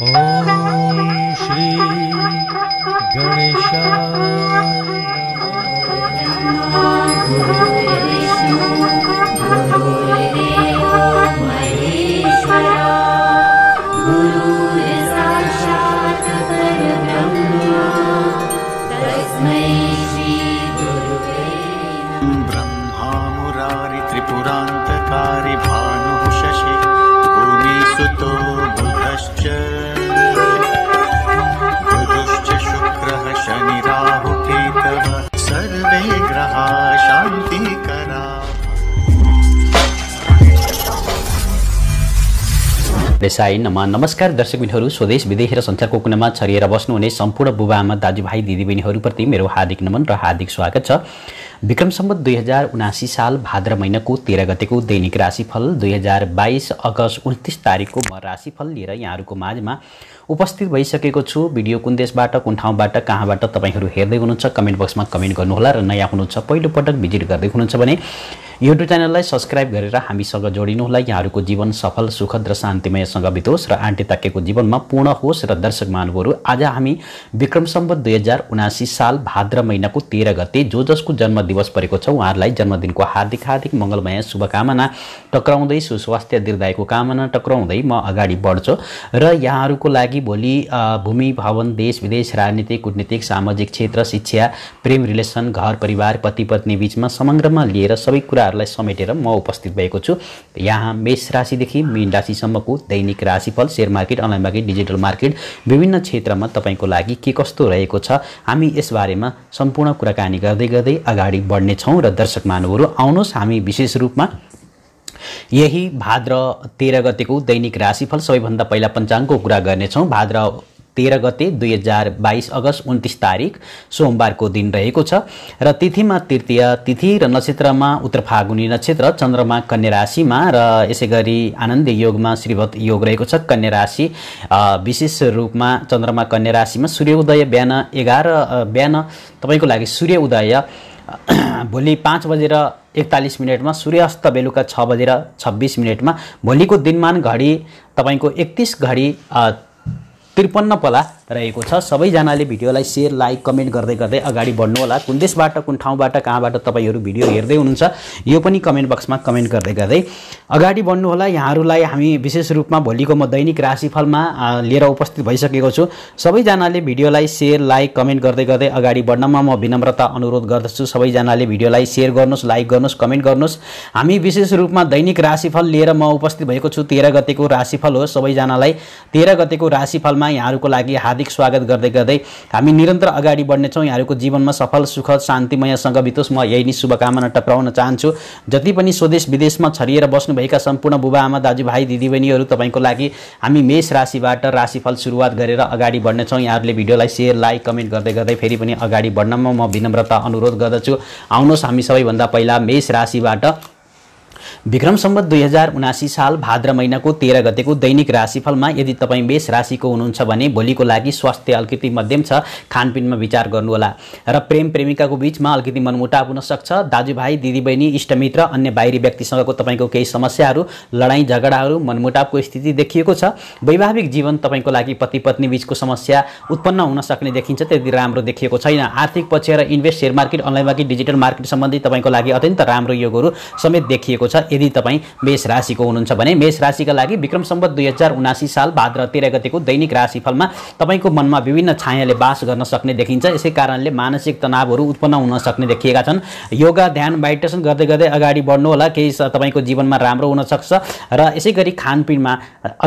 ॐ श्री गणेश देसाई नमा नमस्कार दर्शकबिनहरू स्वदेश विदेश र संसारको कुनामा छरिएर बस्नुहुने सम्पूर्ण बुबामा दाजुभाइ दिदीबहिनीहरूप्रति मेरो हार्दिक नमन र हार्दिक स्वागत छ विक्रम सम्बत दुई हजार उनासी साल भाद्र महिनाको तेह्र गतेको दैनिक राशिफल दुई हजार बाइस अगस्त उन्तिस तारिकको म राशिफल लिएर यहाँहरूको माझमा उपस्थित भइसकेको छु भिडियो कुन देशबाट कुन ठाउँबाट कहाँबाट तपाईँहरू हेर्दै हुनुहुन्छ कमेन्ट बक्समा कमेन्ट गर्नुहोला र नयाँ हुनुहुन्छ पहिलोपटक भिजिट गर्दै हुनुहुन्छ भने युट्युब च्यानललाई सब्सक्राइब गरेर हामीसँग होला यहाँहरूको जीवन सफल सुखद र शान्तिमयसँग बितोस् र आन्टी ताकेको जीवनमा पूर्ण होस् र दर्शक महानुभवहरू आज हामी विक्रम सम्बत दुई हजार उनासी साल भाद्र महिनाको तेह्र गते जो जसको जन्मदिवस परेको छ उहाँहरूलाई जन्मदिनको हार्दिक हार्दिक मङ्गलमय शुभकामना टक्राउँदै सुस्वास्थ्य दीर्घायको कामना टक्राउँदै म अगाडि बढ्छु र यहाँहरूको लागि भोलि भूमि भवन देश विदेश राजनीतिक कुटनीतिक सामाजिक क्षेत्र शिक्षा प्रेम रिलेसन घर परिवार पति पत्नी बिचमा समग्रमा लिएर सबै कुरा कुराहरूलाई समेटेर म उपस्थित भएको छु यहाँ मेष राशिदेखि मीन राशिसम्मको दैनिक राशिफल share market online market digital market विभिन्न क्षेत्रमा तपाईँको लागि के कस्तो रहेको छ हामी यसबारेमा सम्पूर्ण कुराकानी गर्दै गर्दै अगाडि बढ्नेछौँ र दर्शक मानवहरू आउनुहोस् हामी विशेष रूपमा यही भाद्र तेह्र गतेको दैनिक राशिफल सबैभन्दा पहिला पञ्चाङ्गको कुरा गर्नेछौँ भाद्र तेह्र गते दुई हजार बाइस अगस्त उन्तिस तारिक सोमबारको दिन रहेको छ र तिथिमा तृतीय तिथि र नक्षत्रमा उत्तर फागुनी नक्षत्र चन्द्रमा कन्या राशिमा र यसै गरी आनन्द योगमा श्रीवत योग रहेको छ कन्या राशि विशेष रूपमा चन्द्रमा कन्या राशिमा सूर्योदय बिहान एघार बिहान तपाईँको लागि सूर्य उदय भोलि पाँच बजेर एकतालिस मिनटमा सूर्यास्त बेलुका छ बजेर छब्बिस मिनटमा भोलिको दिनमान घडी तपाईँको एकतिस घडी त्रिपन्न पला रहेको छ सबैजनाले भिडियोलाई सेयर लाइक कमेन्ट गर्दै गर्दै अगाडि बढ्नु होला कुन देशबाट कुन ठाउँबाट कहाँबाट तपाईँहरू भिडियो हेर्दै हुनुहुन्छ यो पनि कमेन्ट बक्समा कमेन्ट गर्दै गर्दै अगाडि बढ्नुहोला यहाँहरूलाई हामी विशेष रूपमा भोलिको म दैनिक राशिफलमा लिएर उपस्थित भइसकेको छु सबैजनाले भिडियोलाई सेयर लाइक कमेन्ट गर्दै गर्दै अगाडि बढ्नमा म विनम्रता अनुरोध गर्दछु सबैजनाले भिडियोलाई सेयर गर्नुहोस् लाइक गर्नुहोस् कमेन्ट गर्नुहोस् हामी विशेष रूपमा दैनिक राशिफल लिएर म उपस्थित भएको छु तेह्र गतेको राशिफल हो सबैजनालाई तेह्र गतेको राशिफलमा कार्यक्रममा यहाँहरूको लागि हार्दिक स्वागत गर्दै गर्दै हामी निरन्तर अगाडि बढ्नेछौँ यहाँहरूको जीवनमा सफल सुख शान्तिमयसँग बितोस् म यही नै शुभकामना टक्राउन चाहन्छु जति पनि स्वदेश विदेशमा छरिएर बस्नुभएका सम्पूर्ण बुबाआमा दाजुभाइ दिदीबहिनीहरू तपाईँको लागि हामी मेष राशिबाट राशिफल सुरुवात गरेर अगाडि बढ्नेछौँ यहाँहरूले भिडियोलाई सेयर लाइक कमेन्ट गर्दै गर्दै फेरि पनि अगाडि बढ्नमा म विनम्रता अनुरोध गर्दछु आउनुहोस् हामी सबैभन्दा पहिला मेष राशिबाट विक्रम सम्बत दुई हजार उनासी साल भाद्र महिनाको तेह्र गतेको दैनिक राशिफलमा यदि तपाईँ बेस राशिको हुनुहुन्छ भने भोलिको लागि स्वास्थ्य अलिकति मध्यम छ खानपिनमा विचार गर्नुहोला र प्रेम प्रेमिकाको बिचमा अलिकति मनमुटाव सक्छ दाजुभाइ दिदीबहिनी इष्टमित्र अन्य बाहिरी व्यक्तिसँगको तपाईँको केही समस्याहरू लडाइँ झगडाहरू मनमुटावको स्थिति देखिएको छ वैवाहिक जीवन तपाईँको लागि पति पत्नी बिचको समस्या उत्पन्न हुन सक्ने देखिन्छ त्यति राम्रो देखिएको छैन आर्थिक पक्ष र invest share market online market digital market सम्बन्धी तपाईँको लागि अत्यन्त राम्रो योगहरू समेत देखिएको छ यदि तपाईँ मेष राशिको हुनुहुन्छ भने मेष राशिका लागि विक्रम सम्बत दुई हजार उनासी साल भाद्र तेह्र गतिको दैनिक राशिफलमा तपाईँको मनमा विभिन्न छायाले बास गर्न सक्ने देखिन्छ यसै कारणले मानसिक तनावहरू उत्पन्न हुन सक्ने देखिएका छन् योगा ध्यान मेडिटेसन गर्दै गर्दै अगाडि होला केही तपाईँको जीवनमा राम्रो हुनसक्छ र यसै गरी खानपिनमा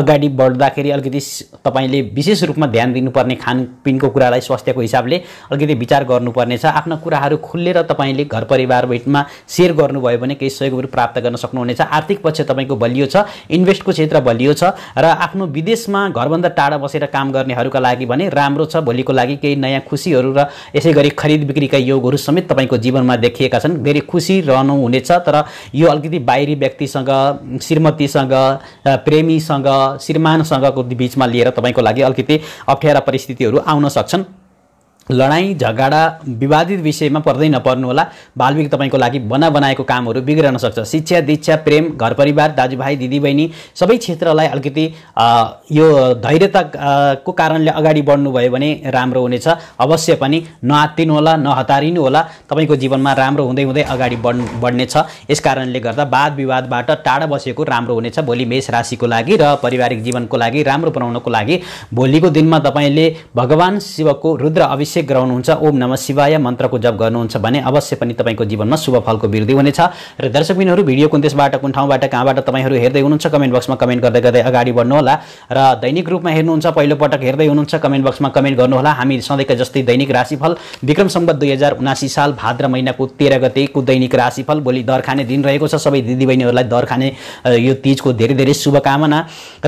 अगाडि बढ्दाखेरि अलिकति तपाईँले विशेष रूपमा ध्यान दिनुपर्ने खानपिनको कुरालाई स्वास्थ्यको हिसाबले अलिकति विचार गर्नुपर्नेछ आफ्ना कुराहरू खुलेर तपाईँले घर परिवारमा सेयर गर्नुभयो भने केही सहयोगहरू प्राप्त गर्न सक्नु सक्नुहुनेछ आर्थिक पक्ष तपाईँको बलियो छ इन्भेस्टको क्षेत्र बलियो छ र आफ्नो विदेशमा घरभन्दा टाढा बसेर काम गर्नेहरूका लागि भने राम्रो छ भोलिको लागि केही नयाँ खुसीहरू र यसै गरी खरिद बिक्रीका योगहरू समेत तपाईँको जीवनमा देखिएका छन् धेरै खुसी हुनेछ तर यो अलिकति बाहिरी व्यक्तिसँग श्रीमतीसँग प्रेमीसँग श्रीमानसँगको बिचमा लिएर तपाईँको लागि अलिकति अप्ठ्यारा परिस्थितिहरू आउन सक्छन् लडाइँ झगडा विवादित विषयमा पर्दै होला बाल्मिक तपाईँको लागि बना बनाएको कामहरू बिग्रन सक्छ शिक्षा दीक्षा प्रेम घर परिवार दाजुभाइ दिदीबहिनी सबै क्षेत्रलाई अलिकति यो धैर्यताको कारणले अगाडि बढ्नुभयो भने राम्रो हुनेछ अवश्य पनि नआत्तिनु होला नहतारिनु होला तपाईँको जीवनमा राम्रो हुँदै हुँदै अगाडि बढ्नु बढ्नेछ यस कारणले गर्दा वाद विवादबाट टाढा बसेको राम्रो हुनेछ भोलि मेष राशिको लागि र पारिवारिक जीवनको लागि राम्रो बनाउनको लागि भोलिको दिनमा तपाईँले भगवान् शिवको रुद्र अभिषेक अभिषेक गराउनुहुन्छ ओम नम शिवाय मन्त्रको जप गर्नुहुन्छ भने अवश्य पनि तपाईँको जीवनमा शुभ फलको वृद्धि हुनेछ र दर्शक भिडियो कुन देशबाट कुन ठाउँबाट कहाँबाट तपाईँहरू हेर्दै हुनुहुन्छ कमेन्ट बक्समा कमेन्ट गर्दै गर्दै अगाडि बढ्नुहोला र दैनिक रूपमा हेर्नुहुन्छ पहिलोपटक हेर्दै हुनुहुन्छ कमेन्ट बक्समा कमेन्ट गर्नुहोला हामी सधैँका जस्तै दैनिक राशिफल विक्रम सम्बत दुई हजार उनासी साल भाद्र महिनाको तेह्र गतेको दैनिक राशिफल भोलि दरखाने दिन रहेको छ सबै दिदीबहिनीहरूलाई दरखाने यो तिजको धेरै धेरै शुभकामना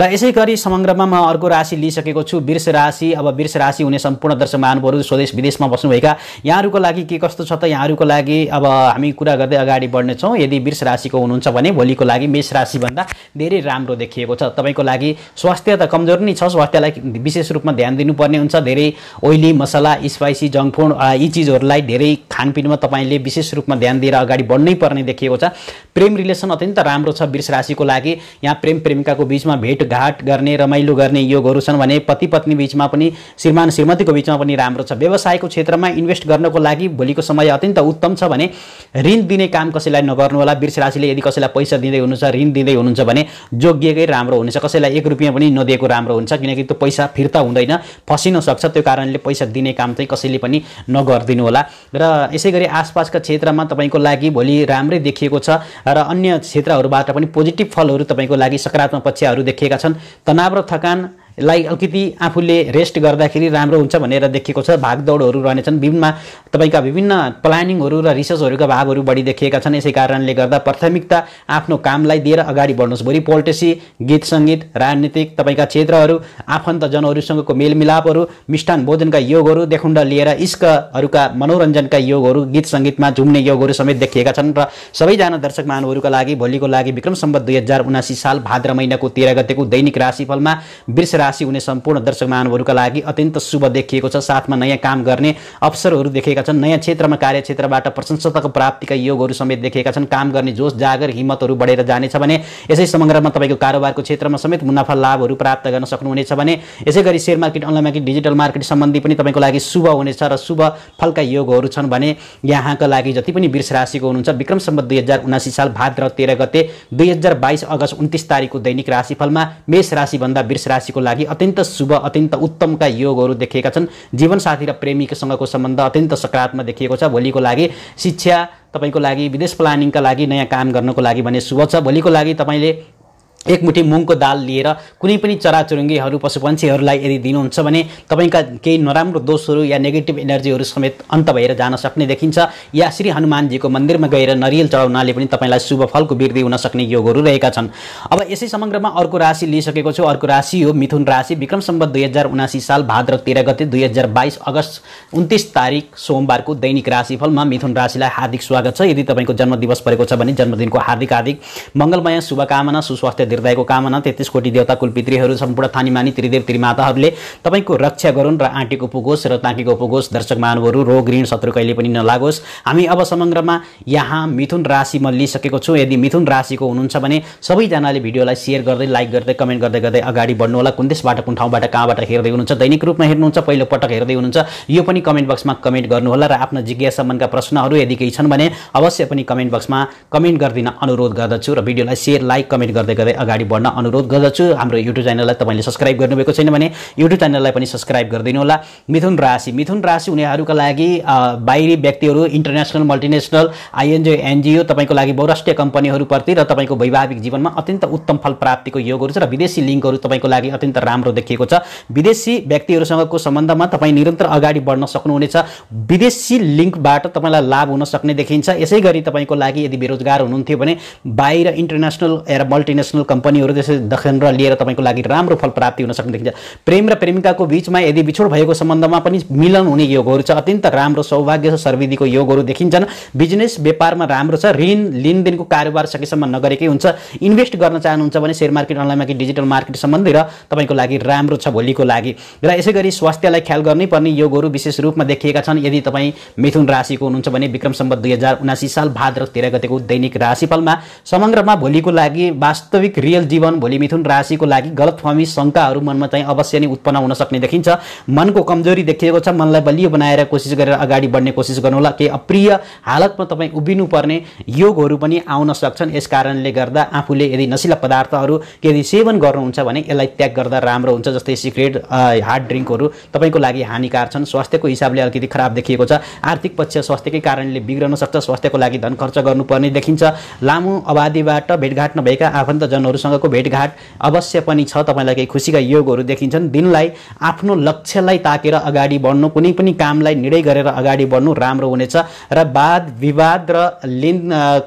र यसै गरी समग्रमा म अर्को राशि लिइसकेको छु वृष राशि अब वृष राशि हुने सम्पूर्ण दर्शक महानुभवहरू स्वदेश विदेशमा बस्नुभएका यहाँहरूको लागि के कस्तो छ त यहाँहरूको लागि अब हामी कुरा गर्दै अगाडि बढ्नेछौँ यदि वृष राशिको हुनुहुन्छ भने भोलिको लागि मेष राशिभन्दा धेरै राम्रो देखिएको छ तपाईँको लागि स्वास्थ्य त कमजोर नै छ स्वास्थ्यलाई विशेष रूपमा ध्यान दिनुपर्ने हुन्छ धेरै ओइली मसला स्पाइसी जङ्क फुड यी चिजहरूलाई धेरै खानपिनमा तपाईँले विशेष रूपमा ध्यान दिएर अगाडि बढ्नै पर्ने देखिएको छ प्रेम रिलेसन अत्यन्त राम्रो छ वृष राशिको लागि यहाँ प्रेम प्रेमिकाको बिचमा भेटघाट गर्ने रमाइलो गर्ने योगहरू छन् भने पति पत्नी बिचमा पनि श्रीमान श्रीमतीको बिचमा पनि राम्रो छ व्यवसायको क्षेत्रमा इन्भेस्ट गर्नको लागि भोलिको समय अत्यन्त उत्तम छ भने ऋण दिने काम कसैलाई नगर्नु होला वृक्ष राशिले यदि कसैलाई पैसा दिँदै हुनुहुन्छ ऋण दिँदै हुनुहुन्छ भने जोगिएकै राम्रो हुनेछ कसैलाई एक रुपियाँ पनि नदिएको राम्रो हुन्छ किनकि त्यो पैसा फिर्ता हुँदैन फसिन सक्छ त्यो कारणले पैसा दिने काम चाहिँ कसैले पनि नगरिदिनु होला र यसै गरी आसपासका क्षेत्रमा तपाईँको लागि भोलि राम्रै देखिएको छ र अन्य क्षेत्रहरूबाट पनि पोजिटिभ फलहरू तपाईँको लागि सकारात्मक पक्षहरू देखिएका छन् तनाव र थकान लाई अलिकति आफूले रेस्ट गर्दाखेरि राम्रो हुन्छ भनेर देखिएको छ भागदौडहरू रहनेछन् विभिन्न तपाईँका विभिन्न प्लानिङहरू र रिसर्चहरूका भावहरू बढी देखिएका छन् यसै कारणले गर्दा प्राथमिकता आफ्नो कामलाई दिएर अगाडि बढ्नुहोस् भोलि पोलिटेसी गीत सङ्गीत राजनीतिक तपाईँका क्षेत्रहरू आफन्तजनहरूसँगको मेलमिलापहरू मिष्ठान भोजनका योगहरू देखुण्ड लिएर इष्कहरूका मनोरञ्जनका योगहरू गीत सङ्गीतमा झुम्ने योगहरू समेत देखिएका छन् र सबैजना दर्शक महानुहरूका लागि भोलिको लागि विक्रम सम्बत दुई हजार उनासी साल भाद्र महिनाको तेह्र गतेको दैनिक राशिफलमा वृष राशि हुने सम्पूर्ण दर्शक महानुभावहरूका लागि अत्यन्त शुभ देखिएको छ साथमा नयाँ काम गर्ने अवसरहरू देखेका छन् नयाँ क्षेत्रमा कार्यक्षेत्रबाट प्रशंसताको प्राप्तिका योगहरू समेत देखेका छन् काम गर्ने जोस जागर हिम्मतहरू बढेर जानेछ भने यसै समग्रमा तपाईँको कारोबारको क्षेत्रमा समेत मुनाफा लाभहरू प्राप्त गर्न सक्नुहुनेछ भने यसै गरी share market online market digital market सम्बन्धी पनि तपाईँको लागि शुभ हुनेछ र शुभ फलका योगहरू छन् भने यहाँका लागि जति पनि वृष राशिको हुनुहुन्छ विक्रम सम्बत दुई हजार उनासी साल भाद्र तेह्र गते दुई हजार बाइस अगस्त उन्तिस तारिकको दैनिक राशिफलमा मेष राशिभन्दा वृष राशिको लागि लागि अत्यन्त शुभ अत्यन्त उत्तमका योगहरू देखिएका छन् जीवनसाथी र प्रेमीसँगको सम्बन्ध अत्यन्त सकारात्मक देखिएको छ भोलिको लागि शिक्षा तपाईँको लागि विदेश प्लानिङका लागि नयाँ काम गर्नको लागि भने शुभ छ भोलिको लागि तपाईँले एक मुठी मुङको दाल लिएर कुनै पनि चराचुरुङ्गीहरू पशुपक्षीहरूलाई यदि दिनुहुन्छ भने तपाईँका केही नराम्रो दोषहरू या नेगेटिभ इनर्जीहरू समेत अन्त भएर जान सक्ने देखिन्छ या श्री हनुमानजीको मन्दिरमा गएर नरियल चढाउनाले पनि तपाईँलाई शुभ फलको वृद्धि हुन सक्ने योगहरू रहेका छन् अब यसै समग्रमा अर्को राशि लिइसकेको छु अर्को राशि हो मिथुन राशि विक्रम सम्बत दुई हजार उनासी साल भाद्र तेह्र गते दुई हजार बाइस अगस्त उन्तिस तारिक सोमबारको दैनिक राशिफलमा मिथुन राशिलाई हार्दिक स्वागत छ यदि तपाईँको जन्मदिवस परेको छ भने जन्मदिनको हार्दिक हार्दिक मङ्गलमय शुभकामना सुस्वास्थ्य हृदयको कामना तेत्तिस कोटी देवता कुलपितृहरू सम्पूर्ण थानी मानी त्रिदेव त्रिमाताहरूले तपाईँको रक्षा गरून् र आँटेको पुगोस् र ताँकेको पुगोस् दर्शक मानवहरू रोग ऋण शत्रु कहिले पनि नलागोस् हामी अब समग्रमा यहाँ मिथुन राशिमा लिइसकेको छु यदि मिथुन राशिको हुनुहुन्छ भने सबैजनाले भिडियोलाई सेयर गर्दै लाइक गर्दै कमेन्ट गर्दै गर्दै अगाडि बढ्नु होला कुन देशबाट कुन ठाउँबाट कहाँबाट हेर्दै हुनुहुन्छ दैनिक रूपमा हेर्नुहुन्छ पहिलो पटक हेर्दै हुनुहुन्छ यो पनि कमेन्ट बक्समा कमेन्ट गर्नुहोला र आफ्नो जिज्ञासा मनका प्रश्नहरू यदि केही छन् भने अवश्य पनि कमेन्ट बक्समा कमेन्ट गरिदिन अनुरोध गर्दछु र भिडियोलाई सेयर लाइक कमेन्ट गर्दै गर्दै अगाडि बढ्न अनुरोध गर्दछु हाम्रो युट्युब च्यानललाई तपाईँले सब्सक्राइब गर्नुभएको छैन भने युट्युब च्यानललाई पनि सब्सक्राइब गरिदिनु होला मिथुन राशि मिथुन राशि उनीहरूका लागि बाहिरी व्यक्तिहरू इन्टरनेसनल मल्टिनेसनल आइएनजिओ एनजिओ तपाईँको लागि बहुराष्ट्रिय कम्पनीहरूप्रति र तपाईँको वैवाहिक जीवनमा अत्यन्त उत्तम फल प्राप्तिको योगहरू छ र विदेशी लिङ्कहरू तपाईँको लागि अत्यन्त राम्रो देखिएको छ विदेशी व्यक्तिहरूसँगको सम्बन्धमा तपाईँ निरन्तर अगाडि बढ्न सक्नुहुनेछ विदेशी लिङ्कबाट तपाईँलाई लाभ हुन सक्ने देखिन्छ यसै गरी तपाईँको लागि यदि बेरोजगार हुनुहुन्थ्यो भने बाहिर इन्टरनेसनल र मल्टिनेसनल कम्पनीहरू त्यसै र लिएर तपाईँको लागि राम्रो फल प्राप्ति हुन सक्ने देखिन्छ प्रेम र प्रेमिकाको बिचमा यदि बिछोड भएको सम्बन्धमा पनि मिलन हुने योगहरू छ अत्यन्त राम्रो सौभाग्य छ सर्विधिको योगहरू देखिन्छन् बिजनेस व्यापारमा राम्रो छ ऋण लेनदेनको कारोबार सकेसम्म नगरेकै हुन्छ इन्भेस्ट गर्न चाहनुहुन्छ भने share market online market digital market सम्बन्धी र तपाईँको लागि राम्रो छ भोलिको लागि र यसै गरी स्वास्थ्यलाई ख्याल गर्नैपर्ने योगहरू विशेष रूपमा देखिएका छन् यदि तपाईँ मिथुन राशिको हुनुहुन्छ भने विक्रम सम्बन्ध दुई हजार उनासी साल भाद्र तेह्र गतेको दैनिक राशिफलमा समग्रमा भोलिको लागि वास्तविक वास्तविक रियल जीवन भोलि मिथुन राशिको लागि गलत फमी शङ्काहरू मनमा चाहिँ अवश्य नै उत्पन्न हुन सक्ने देखिन्छ मनको कमजोरी देखिएको छ मनलाई बलियो बनाएर कोसिस गरेर अगाडि बढ्ने कोसिस गर्नु होला केही अप्रिय हालतमा तपाईँ उभिनुपर्ने योगहरू पनि आउन सक्छन् यस कारणले गर्दा आफूले यदि नसिला पदार्थहरू यदि सेवन गर्नुहुन्छ भने यसलाई त्याग गर्दा राम्रो हुन्छ जस्तै सिक्रेट हार्ड ड्रिङ्कहरू तपाईँको लागि हानिकार छन् स्वास्थ्यको हिसाबले अलिकति खराब देखिएको छ आर्थिक पक्ष स्वास्थ्यकै कारणले बिग्रन सक्छ स्वास्थ्यको लागि धन खर्च गर्नुपर्ने देखिन्छ लामो अवधिबाट भेटघाट नभएका आफन्तजन परिजनहरूसँगको भेटघाट अवश्य पनि छ तपाईँलाई केही खुसीका योगहरू देखिन्छन् दिनलाई आफ्नो लक्ष्यलाई ताकेर अगाडि बढ्नु कुनै पनि कामलाई निर्णय गरेर अगाडि बढ्नु राम्रो हुनेछ र वाद विवाद र लिन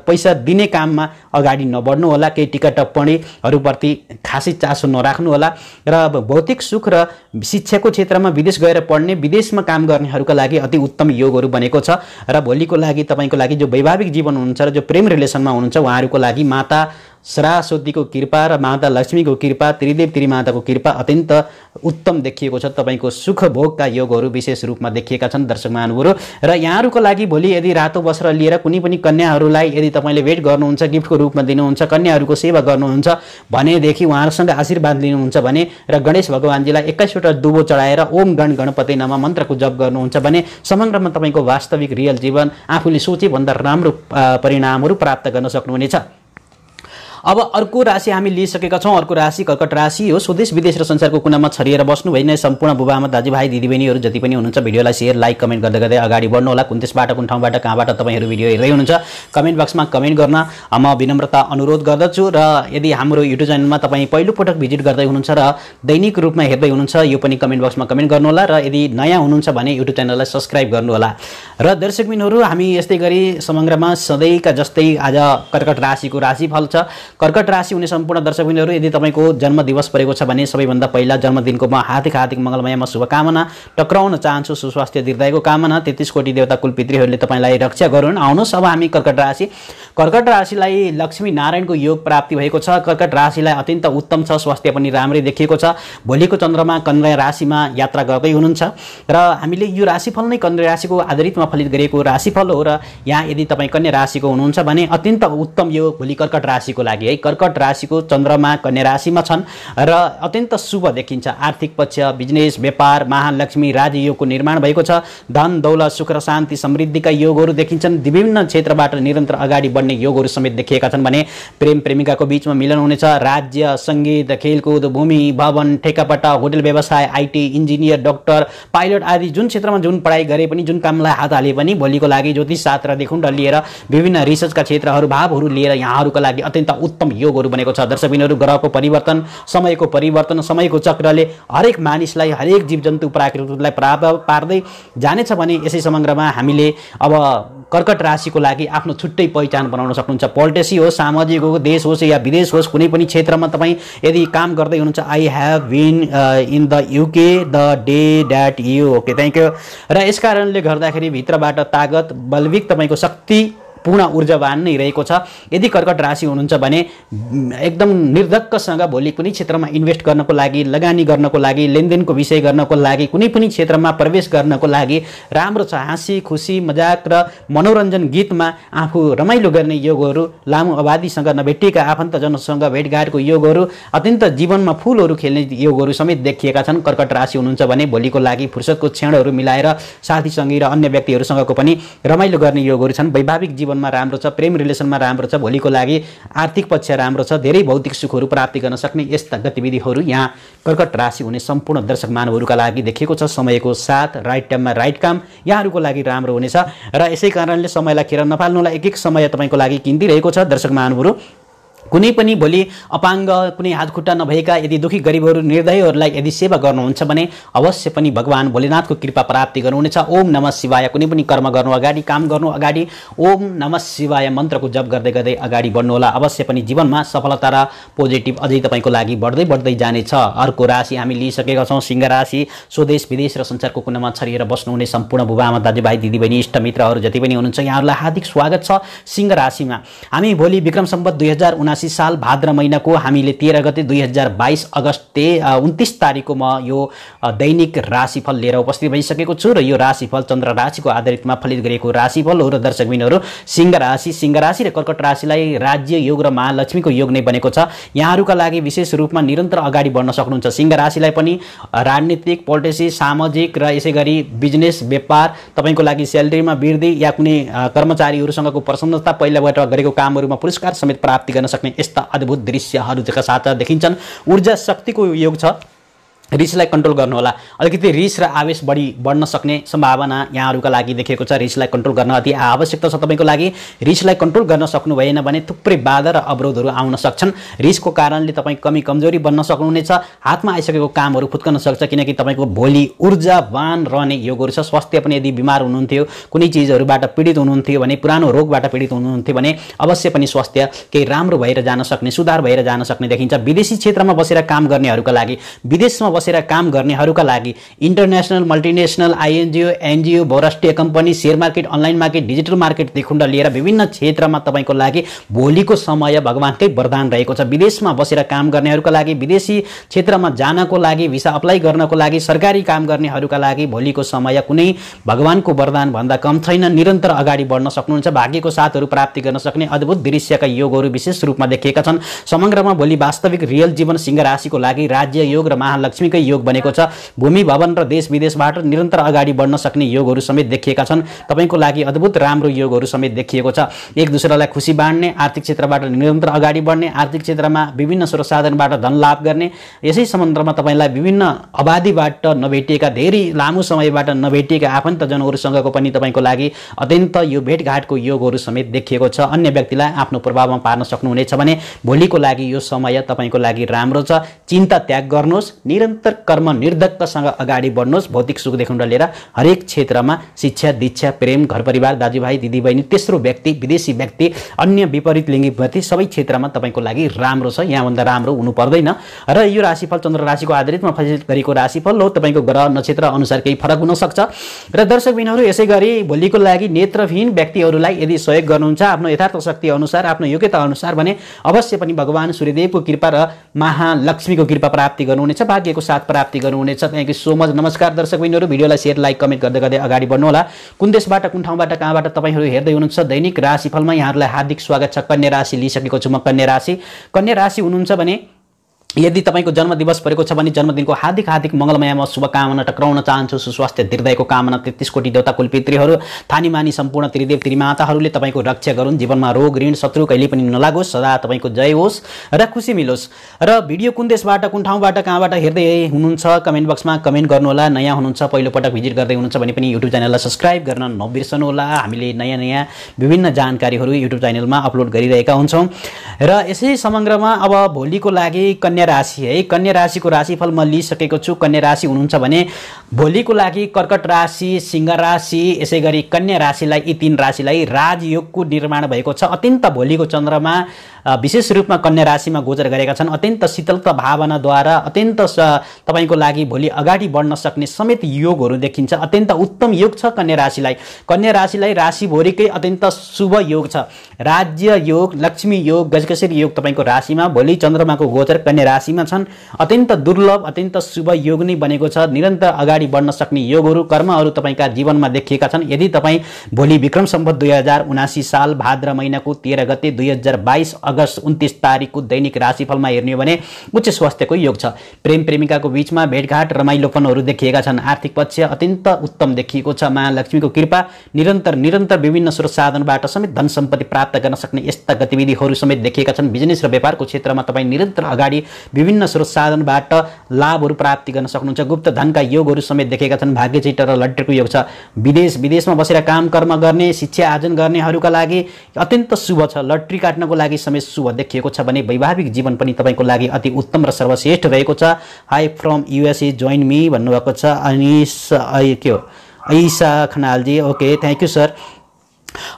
पैसा दिने काममा अगाडि नबढ्नुहोला केही टिका टिप्पणीहरूप्रति खासै चासो होला र भौतिक सुख र शिक्षाको क्षेत्रमा विदेश गएर पढ्ने विदेशमा काम गर्नेहरूका लागि अति उत्तम योगहरू बनेको छ र भोलिको लागि तपाईँको लागि जो वैवाहिक जीवन हुनुहुन्छ र जो प्रेम रिलेसनमा हुनुहुन्छ उहाँहरूको लागि माता सरास्वतीको कृपा र माता लक्ष्मीको कृपा त्रिदेव त्रिमाताको कृपा अत्यन्त उत्तम देखिएको छ तपाईँको सुख भोगका योगहरू विशेष रूपमा देखिएका छन् दर्शक महानुहरू र यहाँहरूको लागि भोलि यदि रातो वस्त्र लिएर कुनै पनि कन्याहरूलाई यदि तपाईँले वेट गर्नुहुन्छ गिफ्टको रूपमा दिनुहुन्छ कन्याहरूको सेवा गर्नुहुन्छ भनेदेखि उहाँहरूसँग आशीर्वाद लिनुहुन्छ भने र गणेश भगवान्जीलाई एक्काइसवटा र दुबो चढाएर ओम गण गणपति नामा मन्त्रको जप गर्नुहुन्छ भने समग्रमा तपाईँको वास्तविक रियल जीवन आफूले सोचेभन्दा राम्रो परिणामहरू प्राप्त गर्न सक्नुहुनेछ अब अर्को राशि हामी लिइसकेका छौँ अर्को राशि कर्कट राशि हो स्वदेश विदेश र संसारको कुनामा छरिएर बस्नु भएन सम्पूर्ण बुबामा दाजुभाइ दिदीबहिनीहरू जति पनि हुनुहुन्छ भिडियोलाई सेयर लाइक कमेन्ट गर्दै गर्दै अगाडि बढ्नु होला कुन त्यसबाट कुन ठाउँबाट कहाँबाट तपाईँहरू भिडियो हेर्दै हुनुहुन्छ कमेन्ट बक्समा कमेन्ट गर्न म विनम्रता अनुरोध गर्दछु र यदि हाम्रो युट्युब च्यानलमा तपाईँ पहिलोपटक भिजिट गर्दै हुनुहुन्छ र दैनिक रूपमा हेर्दै हुनुहुन्छ यो पनि कमेन्ट बक्समा कमेन्ट गर्नुहोला र यदि नयाँ हुनुहुन्छ भने युट्युब च्यानललाई सब्सक्राइब गर्नुहोला र दर्शकबिनहरू हामी यस्तै गरी समग्रमा सधैँका जस्तै आज कर्कट राशिको राशिफल छ कर्कट राशि हुने सम्पूर्ण दर्शकबिनहरू यदि तपाईँको जन्मदिवस परेको छ भने सबैभन्दा पहिला जन्मदिनको म हार्दिक हार्दिक मङ्गलमयमा शुभकामना टक्राउन चाहन्छु सुस्वास्थ्य दीर्घायको कामना तेत्तिस कोटी देवता कुलपितृहरूले तपाईँलाई रक्षा गरून् आउनुहोस् अब हामी कर्कट राशि कर्कट राशिलाई लक्ष्मी नारायणको योग प्राप्ति भएको छ कर्कट राशिलाई अत्यन्त उत्तम छ स्वास्थ्य पनि राम्रै देखिएको छ भोलिको चन्द्रमा कन्या राशिमा यात्रा गर्दै हुनुहुन्छ र हामीले यो राशिफल नै कन्या राशिको आधारितमा फलित गरिएको राशिफल हो र यहाँ यदि तपाईँ कन्या राशिको हुनुहुन्छ भने अत्यन्त उत्तम योग भोलि कर्कट राशिको लागि है कर्कट राशिको चन्द्रमा कन्या राशिमा छन् र अत्यन्त शुभ देखिन्छ आर्थिक पक्ष बिजनेस व्यापार महालक्ष्मी राजयोगको निर्माण भएको छ धन दौलत सुख र शान्ति समृद्धिका योगहरू देखिन्छन् विभिन्न क्षेत्रबाट निरन्तर अगाडि बढ्ने योगहरू समेत देखिएका छन् भने प्रेम प्रेमिकाको बिचमा मिलन हुनेछ राज्य सङ्गीत खेलकुद भूमि भवन ठेकापट्टा होटल व्यवसाय आइटी इन्जिनियर डक्टर पाइलट आदि जुन क्षेत्रमा जुन पढाइ गरे पनि जुन कामलाई हात हाले पनि भोलिको लागि ज्योतिष शास्त्रदेखि लिएर विभिन्न रिसर्चका क्षेत्रहरू भावहरू लिएर यहाँहरूको लागि अत्यन्त उत्तम योगहरू बनेको छ दर्शकबिनहरू ग्रहको परिवर्तन समयको परिवर्तन समयको चक्रले हरेक मानिसलाई हरेक जीवजन्तु प्राकृतिकलाई प्राप्त पार्दै जानेछ भने यसै समग्रमा हामीले अब कर्कट राशिको लागि आफ्नो छुट्टै पहिचान बनाउन सक्नुहुन्छ पोलिटेसी होस् सामाजिक हो देश होस् या विदेश होस् कुनै पनि क्षेत्रमा तपाईँ यदि काम गर्दै हुनुहुन्छ I have been in the UK the day that you okay thank you र यस कारणले गर्दाखेरि भित्रबाट तागत बलविक तपाईँको शक्ति पूर्ण ऊर्जावान नै रहेको छ यदि कर्कट राशि हुनुहुन्छ भने एकदम निर्धक्कसँग भोलि कुनै क्षेत्रमा इन्भेस्ट गर्नको लागि लगानी गर्नको लागि लेनदेनको विषय गर्नको लागि कुनै पनि क्षेत्रमा प्रवेश गर्नको लागि राम्रो छ हाँसी खुसी मजाक र मनोरञ्जन गीतमा आफू रमाइलो गर्ने योगहरू लामो अवधिसँग नभेटिएका आफन्तजनसँग भेटघाटको योगहरू अत्यन्त जीवनमा फुलहरू खेल्ने योगहरू समेत देखिएका छन् कर्कट राशि हुनुहुन्छ भने भोलिको लागि फुर्सदको क्षणहरू मिलाएर साथीसँगै र अन्य व्यक्तिहरूसँगको पनि रमाइलो गर्ने योगहरू छन् वैवाहिक जीवन जीवनमा राम्रो छ प्रेम रिलेसनमा राम्रो छ भोलिको लागि आर्थिक पक्ष राम्रो छ धेरै भौतिक सुखहरू प्राप्ति गर्न सक्ने यस्ता गतिविधिहरू यहाँ कर्कट राशि हुने सम्पूर्ण दर्शक मानवहरूका लागि देखिएको छ समयको साथ राइट टाइममा राइट काम यहाँहरूको लागि राम्रो हुनेछ र यसै कारणले समयलाई खेर नफाल्नुलाई एक एक समय तपाईँको लागि किनिदिइरहेको छ दर्शक मानवहरू कुनै पनि भोलि अपाङ्ग कुनै हात खुट्टा नभएका यदि दुःखी गरिबहरू निर्दयहरूलाई यदि सेवा गर्नुहुन्छ भने अवश्य पनि भगवान् भोलेनाथको कृपा प्राप्ति गर्नुहुनेछ ओम नम शिवाय कुनै पनि कर्म गर्नु अगाडि काम गर्नु अगाडि ओम नम शिवाय मन्त्रको जप गर्दै गर्दै अगाडि बढ्नुहोला अवश्य पनि जीवनमा सफलता र पोजिटिभ अझै तपाईँको लागि बढ्दै बढ्दै जानेछ अर्को राशि हामी लिइसकेका छौँ सिंह राशि स्वदेश विदेश र संसारको कुनामा छरिएर बस्नुहुने सम्पूर्ण बुबामा दाजुभाइ दिदीबहिनी इष्टमित्रहरू जति पनि हुनुहुन्छ यहाँहरूलाई हार्दिक स्वागत छ सिंह राशिमा हामी भोलि विक्रम सम्बत दुई हजार उनासी साल भाद्र महिनाको हामीले तेह्र गते दुई हजार बाइस अगस्त ते उन्तिस तारिकको म यो दैनिक राशिफल लिएर उपस्थित भइसकेको छु र यो राशिफल चन्द्र राशिको आधारितमा फलित गरिएको राशिफल हो र दर्शकबिनहरू सिंह राशि सिंह राशि र कर्कट राशिलाई राज्य योग र महालक्ष्मीको योग नै बनेको छ यहाँहरूका लागि विशेष रूपमा निरन्तर अगाडि बढ्न सक्नुहुन्छ सिंह राशिलाई पनि राजनीतिक पोलिटिसी सामाजिक र यसै गरी बिजनेस व्यापार तपाईँको लागि स्यालेरीमा वृद्धि या कुनै कर्मचारीहरूसँगको प्रसन्नता पहिलाबाट गरेको कामहरूमा पुरस्कार समेत प्राप्ति गर्न सक्ने यस्ता अद्भुत दृश्यहरू साथ देखिन्छन् ऊर्जा शक्तिको योग छ रिसलाई कन्ट्रोल गर्नुहोला अलिकति रिस र आवेश बढी बढ्न सक्ने सम्भावना यहाँहरूका लागि देखेको छ रिसलाई कन्ट्रोल गर्न अति आवश्यकता छ तपाईँको लागि रिसलाई कन्ट्रोल गर्न सक्नु भएन भने थुप्रै बाधा र अवरोधहरू आउन सक्छन् रिसको कारणले तपाईँ कमी कमजोरी बन्न सक्नुहुनेछ हातमा आइसकेको कामहरू फुत्कन सक्छ किनकि तपाईँको भोलि ऊर्जावान रहने योगहरू छ स्वास्थ्य पनि यदि बिमार हुनुहुन्थ्यो कुनै चिजहरूबाट पीडित हुनुहुन्थ्यो भने पुरानो रोगबाट पीडित हुनुहुन्थ्यो भने अवश्य पनि स्वास्थ्य केही राम्रो भएर जान सक्ने सुधार भएर जान सक्ने देखिन्छ विदेशी क्षेत्रमा बसेर काम गर्नेहरूका लागि विदेशमा बसेर काम गर्नेहरूका लागि इन्टरनेसनल मल्टिनेसनल आइएनजिओ एनजिओ बहुराष्ट्रिय company share market online market digital मार्केटदेखि लिएर विभिन्न क्षेत्रमा तपाईँको लागि भोलिको समय भगवान्कै वरदान रहेको छ विदेशमा बसेर काम गर्नेहरूका लागि विदेशी क्षेत्रमा जानको लागि भिसा अप्लाई गर्नको लागि सरकारी काम गर्नेहरूका लागि भोलिको समय कुनै भगवान्को वरदान भन्दा कम छैन निरन्तर अगाडि बढ्न सक्नुहुन्छ भाग्यको साथहरू प्राप्ति गर्न सक्ने अद्भुत दृश्यका योगहरू विशेष रूपमा देखिएका छन् समग्रमा भोलि वास्तविक रियल जीवन सिंह राशिको लागि राज्य योग र महालक्ष्मी लक्ष्मीकै योग बनेको छ भूमि भवन र देश विदेशबाट निरन्तर अगाडि बढ्न सक्ने योगहरू समेत देखिएका छन् तपाईँको लागि अद्भुत राम्रो योगहरू समेत देखिएको छ एक दुसरालाई खुसी बाँड्ने आर्थिक क्षेत्रबाट निरन्तर अगाडि बढ्ने आर्थिक क्षेत्रमा विभिन्न स्रोत साधनबाट धन लाभ गर्ने यसै सम्बन्धमा तपाईँलाई विभिन्न अवाधिबाट नभेटिएका धेरै लामो समयबाट नभेटिएका आफन्तजनहरूसँगको पनि तपाईँको लागि अत्यन्त यो भेटघाटको योगहरू समेत देखिएको छ अन्य व्यक्तिलाई आफ्नो प्रभावमा पार्न सक्नुहुनेछ भने भोलिको लागि यो समय तपाईँको लागि राम्रो छ चिन्ता त्याग गर्नुहोस् निरन्तर निरन्तर कर्म निर्धक्कसँग अगाडि बढ्नुहोस् भौतिक सुखदेखि लिएर हरेक क्षेत्रमा शिक्षा दीक्षा प्रेम घर परिवार दाजुभाइ दिदीबहिनी तेस्रो व्यक्ति विदेशी व्यक्ति अन्य विपरीत लिङ्गी व्यक्ति सबै क्षेत्रमा तपाईँको लागि राम्रो छ यहाँभन्दा राम्रो हुनु पर्दैन र यो राशिफल चन्द्र राशिको आधारितमा फैसित गरेको राशिफल हो तपाईँको ग्रह नक्षत्र अनुसार केही फरक हुनसक्छ र दर्शकबिनहरू यसै गरी भोलिको लागि नेत्रहीन व्यक्तिहरूलाई यदि सहयोग गर्नुहुन्छ आफ्नो यथार्थ शक्ति अनुसार आफ्नो योग्यता अनुसार भने अवश्य पनि भगवान् सूर्यदेवको कृपा र महालक्ष्मीको कृपा प्राप्ति गर्नुहुनेछ भाग्यको साथ प्राप्ति गर्नुहुनेछ थ्याङ्क यू सो मच नमस्कार दर्शक बहिनीहरू भिडियोलाई सेयर लाइक कमेन्ट गर्दै गर्दै अगाडि बढ्नुहोला कुन देशबाट कुन ठाउँबाट कहाँबाट तपाईँहरू हेर्दै हुनुहुन्छ दैनिक राशिफलमा यहाँहरूलाई हार्दिक स्वागत छ कन्या राशि लिइसकेको छु म कन्या राशि कन्या राशि हुनुहुन्छ भने यदि तपाईँको जन्मदिवस परेको छ भने जन्मदिनको हार्दिक हार्दिक मङ्गलमय म शुभकामना टक्राउन चाहन्छु सुस्वास्थ्य दीर्घको कामना तेत्तिस कोटी देवता कुलपित्रीहरू थानी मानी सम्पूर्ण त्रिदेव त्रिमाताहरूले तपाईँको रक्षा गरून् जीवनमा रोग ऋण शत्रु कहिले पनि नलागोस् सदा तपाईँको जय होस् र खुसी मिलोस् र भिडियो कुन देशबाट कुन ठाउँबाट कहाँबाट हेर्दै हुनुहुन्छ कमेन्ट बक्समा कमेन्ट गर्नुहोला नयाँ हुनुहुन्छ पहिलोपटक भिजिट गर्दै हुनुहुन्छ भने पनि युट्युब च्यानललाई सब्सक्राइब गर्न नबिर्सनुहोला हामीले नयाँ नयाँ विभिन्न जानकारीहरू युट्युब च्यानलमा अपलोड गरिरहेका हुन्छौँ र यसै समग्रमा अब भोलिको लागि कन्या राशि है कन्या राशिको राशिफल म लिइसकेको छु कन्या राशि हुनुहुन्छ भने भोलिको लागि कर्कट राशि सिंह राशि यसै गरी कन्या राशिलाई यी तिन राशिलाई राजयोगको निर्माण भएको छ अत्यन्त भोलिको चन्द्रमा विशेष रूपमा कन्या राशिमा गोचर गरेका छन् अत्यन्त शीतलता भावनाद्वारा अत्यन्त तपाईँको लागि भोलि अगाडि बढ्न सक्ने समेत योगहरू देखिन्छ अत्यन्त उत्तम योग छ कन्या राशिलाई कन्या राशिलाई राशिभोरिकै अत्यन्त शुभ योग छ राज्य योग लक्ष्मी योग गजकेशरी योग तपाईँको राशिमा भोलि चन्द्रमाको गोचर कन्या राशिमा छन् अत्यन्त दुर्लभ अत्यन्त शुभ योग नै बनेको छ निरन्तर अगाडि बढ्न सक्ने योगहरू कर्महरू तपाईँका जीवनमा देखिएका छन् यदि तपाईँ भोलि विक्रम सम्बत दुई हजार उनासी साल भाद्र महिनाको तेह्र गते दुई हजार बाइस अगस्त उन्तिस तारिकको दैनिक राशिफलमा हेर्ने हो भने उच्च स्वास्थ्यको योग छ प्रेम प्रेमिकाको बिचमा भेटघाट रमाइलोपनहरू देखिएका छन् आर्थिक पक्ष अत्यन्त उत्तम देखिएको छ महालक्ष्मीको कृपा निरन्तर निरन्तर विभिन्न स्रोत साधनबाट समेत धन सम्पत्ति प्राप्त गर्न सक्ने यस्ता गतिविधिहरू समेत देखिएका छन् बिजनेस र व्यापारको क्षेत्रमा तपाईँ निरन्तर अगाडि विभिन्न स्रोत साधनबाट लाभहरू प्राप्ति गर्न सक्नुहुन्छ गुप्त धनका योगहरू समेत देखेका छन् भाग्य चिट र लट्रीको योग छ विदेश विदेशमा बसेर काम कर्म गर्ने शिक्षा आर्जन गर्नेहरूका लागि अत्यन्त शुभ छ लट्री काट्नको लागि समेत शुभ देखिएको छ भने वैवाहिक जीवन पनि तपाईँको लागि अति उत्तम र सर्वश्रेष्ठ रहेको छ I from USA join me भन्नुभएको छ अनिस के हो ऐसा खनालजी ओके थ्याङ्क यू सर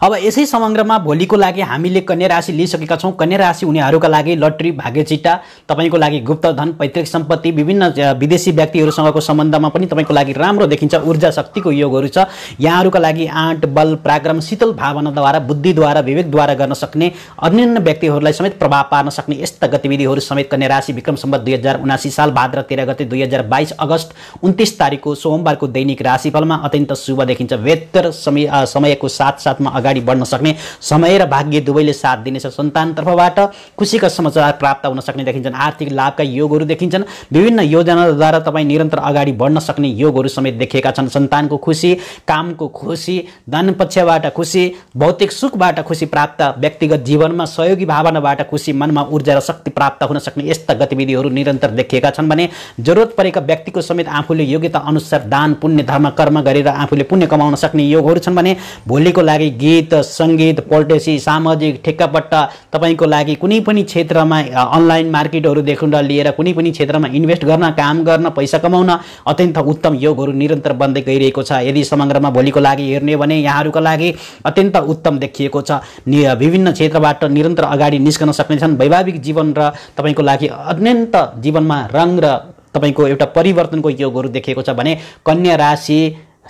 अब यसै समग्रमा भोलिको लागि हामीले कन्या राशि लिइसकेका छौँ कन्या राशि उनीहरूका लागि लट्री भाग्यचिटा तपाईँको लागि गुप्त धन पैतृक सम्पत्ति विभिन्न विदेशी व्यक्तिहरूसँगको सम्बन्धमा पनि तपाईँको लागि राम्रो देखिन्छ ऊर्जा शक्तिको योगहरू छ यहाँहरूका लागि आँट बल पराक्रम शीतल भावनाद्वारा बुद्धिद्वारा विवेकद्वारा गर्न सक्ने अन्य व्यक्तिहरूलाई समेत प्रभाव पार्न सक्ने यस्ता गतिविधिहरू समेत कन्या राशि विक्रम सम्बत दुई हजार उनासी साल भाद्र तेह्र गते दुई हजार बाइस अगस्त उन्तिस तारिकको सोमबारको दैनिक राशिफलमा अत्यन्त शुभ देखिन्छ वेत्तर समय समयको साथसाथमा अगाडि बढ्न सक्ने समय र भाग्य दुवैले साथ दिनेछ सन्तानतर्फबाट तर्फबाट खुसीका समाचार प्राप्त हुन सक्ने देखिन्छन् आर्थिक लाभका योगहरू देखिन्छन् विभिन्न योजनाद्वारा तपाईँ निरन्तर अगाडि बढ्न सक्ने योगहरू समेत देखिएका छन् सन्तानको खुसी कामको खुसी धन पक्षबाट खुसी भौतिक सुखबाट खुसी प्राप्त व्यक्तिगत जीवनमा सहयोगी भावनाबाट खुसी मनमा ऊर्जा र शक्ति प्राप्त हुन सक्ने यस्ता गतिविधिहरू निरन्तर देखिएका छन् भने जरुरत परेका व्यक्तिको समेत आफूले योग्यता अनुसार दान पुण्य धर्म कर्म गरेर आफूले पुण्य कमाउन सक्ने योगहरू छन् भने भोलिको लागि गीत सङ्गीत पोल्टेसी सामाजिक ठेक्कापट्टा तपाईँको लागि कुनै पनि क्षेत्रमा अनलाइन मार्केटहरूदेखि लिएर कुनै पनि क्षेत्रमा इन्भेस्ट गर्न काम गर्न पैसा कमाउन अत्यन्त उत्तम योगहरू निरन्तर बन्दै गइरहेको छ यदि समग्रमा भोलिको लागि हेर्ने भने यहाँहरूको लागि अत्यन्त उत्तम देखिएको छ विभिन्न क्षेत्रबाट निरन्तर अगाडि निस्कन सक्नेछन् वैवाहिक जीवन र तपाईँको लागि अत्यन्त जीवनमा रङ र तपाईँको एउटा परिवर्तनको योगहरू देखिएको छ भने कन्या राशि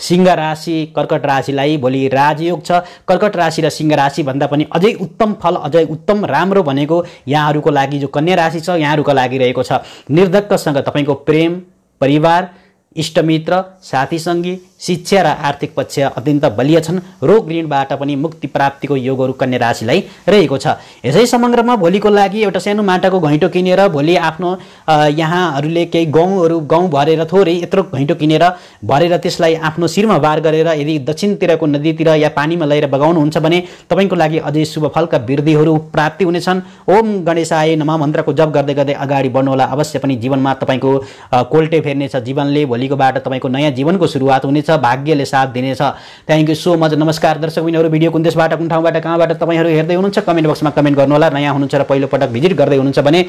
सिंह राशि कर्कट राशिलाई भोलि राजयोग छ कर्कट राशि र सिंह राशिभन्दा पनि अझै उत्तम फल अझै उत्तम राम्रो भनेको यहाँहरूको लागि जो कन्या राशि छ यहाँहरूको लागि रहेको छ निर्धक्कसँग तपाईँको प्रेम परिवार इष्टमित्र साथीसङ्गी शिक्षा र आर्थिक पक्ष अत्यन्त बलिय छन् रोग ऋणबाट पनि मुक्ति प्राप्तिको योगहरू कन्या राशिलाई रहेको छ यसै समग्रमा भोलिको लागि एउटा सानो माटाको घैँटो किनेर भोलि आफ्नो यहाँहरूले केही गहुँहरू गहुँ भरेर थोरै यत्रो घैँटो किनेर भरेर त्यसलाई आफ्नो शिरमा बार गरेर यदि दक्षिणतिरको नदीतिर या पानीमा लगेर बगाउनुहुन्छ भने तपाईँको लागि अझै शुभफलका वृद्धिहरू प्राप्ति हुनेछन् ओम गणेशाय नमा मन्त्रको जप गर्दै गर्दै अगाडि बढ्नु होला अवश्य पनि जीवनमा तपाईँको कोल्टे फेर्नेछ जीवनले भोलिको बाटो तपाईँको नयाँ जीवनको सुरुवात हुनेछ दिनेछ भाग्यले साथ दिनेछ थ्याङ्क यू सो मच नमस्कार दर्शक उनीहरू भिडियो कुन देशबाट कुन ठाउँबाट कहाँबाट तपाईँहरू हेर्दै हुनुहुन्छ कमेन्ट बक्समा कमेन्ट गर्नु होला नयाँ हुनुहुन्छ र पहिलोपटक भिजिट गर्दै हुनुहुन्छ भने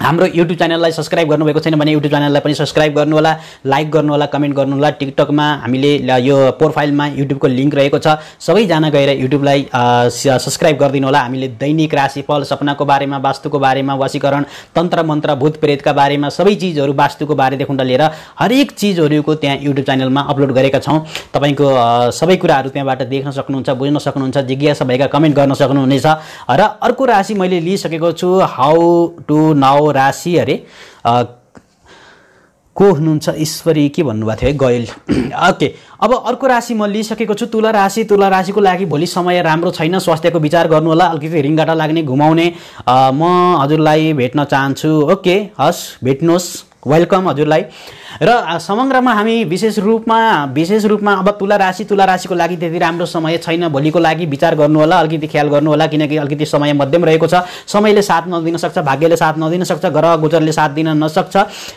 हाम्रो युट्युब च्यानललाई सब्सक्राइब गर्नुभएको छैन भने युट्युब च्यानललाई पनि सब्सक्राइब गर्नुहोला लाइक गर्नु होला कमेन्ट गर्नुहोला टिकटकमा हामीले यो प्रोफाइलमा युट्युबको लिङ्क रहेको छ सबैजना गएर युट्युबलाई सब्सक्राइब गरिदिनु होला हामीले दैनिक राशिफल सपनाको बारेमा वास्तुको बारेमा वशीकरण तन्त्र मन्त्र भूत प्रेतका बारेमा सबै चिजहरू वास्तुको बारेदेखि लिएर हरेक चिजहरूको त्यहाँ युट्युब च्यानलमा अपलोड गरेका छौँ तपाईँको सबै कुराहरू त्यहाँबाट देख्न सक्नुहुन्छ बुझ्न सक्नुहुन्छ जिज्ञासा भएका कमेन्ट गर्न सक्नुहुनेछ र अर्को राशि मैले लिइसकेको छु हाउ टु नाउ भाव राशि अरे को हुनुहुन्छ ईश्वरी के भन्नुभएको थियो है गयल ओके अब अर्को राशि म लिइसकेको छु तुला राशि तुला राशिको लागि भोलि समय राम्रो छैन स्वास्थ्यको विचार गर्नु होला अलिकति रिङ्गाटा लाग्ने घुमाउने म हजुरलाई भेट्न चाहन्छु ओके हस् भेट्नुहोस् वेलकम हजुरलाई र समग्रमा हामी विशेष रूपमा विशेष रूपमा अब तुला राशि तुला राशिको लागि त्यति राम्रो समय छैन भोलिको लागि विचार गर्नु होला अलिकति ख्याल गर्नु होला किनकि अलिकति समय मध्यम रहेको छ समयले साथ नदिन सक्छ भाग्यले साथ नदिन सक्छ ग्रह गोचरले साथ दिन नसक्छ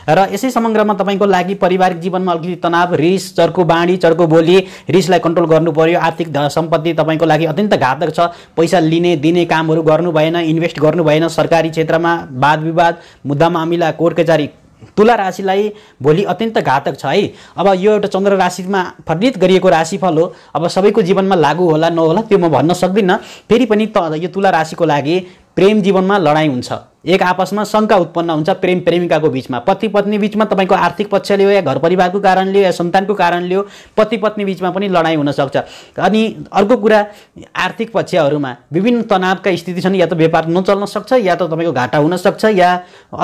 र यसै समग्रमा तपाईँको लागि पारिवारिक जीवनमा अलिकति तनाव रिस चर्को बाँडी चर्को उनीहरूको भोलि रिसलाई कन्ट्रोल गर्नु पऱ्यो आर्थिक सम्पत्ति तपाईँको लागि अत्यन्त घातक छ पैसा लिने दिने कामहरू गर्नु भएन इन्भेस्ट गर्नु भएन सरकारी क्षेत्रमा वाद विवाद मुद्दा मामिला कोर्ट कचारी तुला राशिलाई भोलि अत्यन्त घातक छ है अब यो एउटा चन्द्र राशिमा फर्नित गरिएको राशिफल हो अब सबैको जीवनमा लागु होला नहोला त्यो म भन्न सक्दिनँ फेरि पनि त यो तुला राशिको लागि प्रेम जीवनमा लडाइँ हुन्छ एक आपसमा शङ्का उत्पन्न हुन्छ प्रेम प्रेमिकाको बिचमा पति पत्नी बिचमा तपाईँको आर्थिक पक्षले हो या घर परिवारको कारणले हो या सन्तानको कारणले हो पति पत्नी बिचमा पनि लडाइँ हुनसक्छ अनि अर्को कुरा आर्थिक पक्षहरूमा विभिन्न तनावका स्थिति छन् या त व्यापार नचल्न सक्छ या त तपाईँको घाटा हुनसक्छ या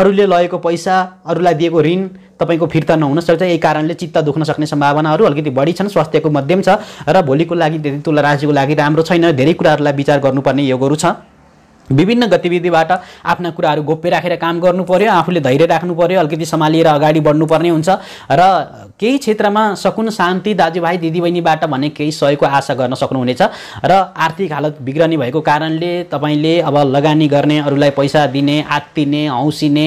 अरूले लगेको पैसा अरूलाई दिएको ऋण तपाईँको फिर्ता नहुनसक्छ यही कारणले चित्त दुख्न सक्ने सम्भावनाहरू अलिकति बढी छन् स्वास्थ्यको मध्यम छ र भोलिको लागि तुला राशिको लागि राम्रो छैन धेरै कुराहरूलाई विचार गर्नुपर्ने योगहरू छ विभिन्न गतिविधिबाट आफ्ना कुराहरू गोप्य राखेर काम गर्नु पर्यो आफूले धैर्य राख्नु पर्यो अलिकति सम्हालिएर अगाडि बढ्नुपर्ने हुन्छ र केही क्षेत्रमा सकुन शान्ति दाजुभाइ दिदीबहिनीबाट भने केही सहयोगको आशा गर्न सक्नुहुनेछ र आर्थिक हालत बिग्रने भएको कारणले तपाईँले अब लगानी गर्ने अरूलाई पैसा दिने आत्तिने हौसिने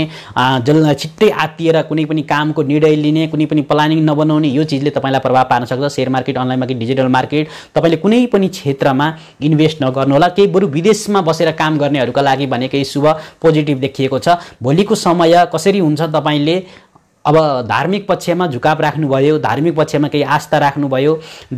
जसलाई छिट्टै आत्तिएर कुनै पनि कामको निर्णय लिने कुनै पनि प्लानिङ नबनाउने यो चिजले तपाईँलाई प्रभाव पार्न सक्छ share market online market digital market तपाईँले कुनै पनि क्षेत्रमा इन्भेस्ट नगर्नुहोला केही बरु विदेशमा बसेर काम गर्ने गर्नेहरूका लागि भने केही शुभ पोजिटिभ देखिएको छ भोलिको समय कसरी हुन्छ तपाईँले अब धार्मिक पक्षमा झुकाव राख्नुभयो धार्मिक पक्षमा केही आस्था राख्नुभयो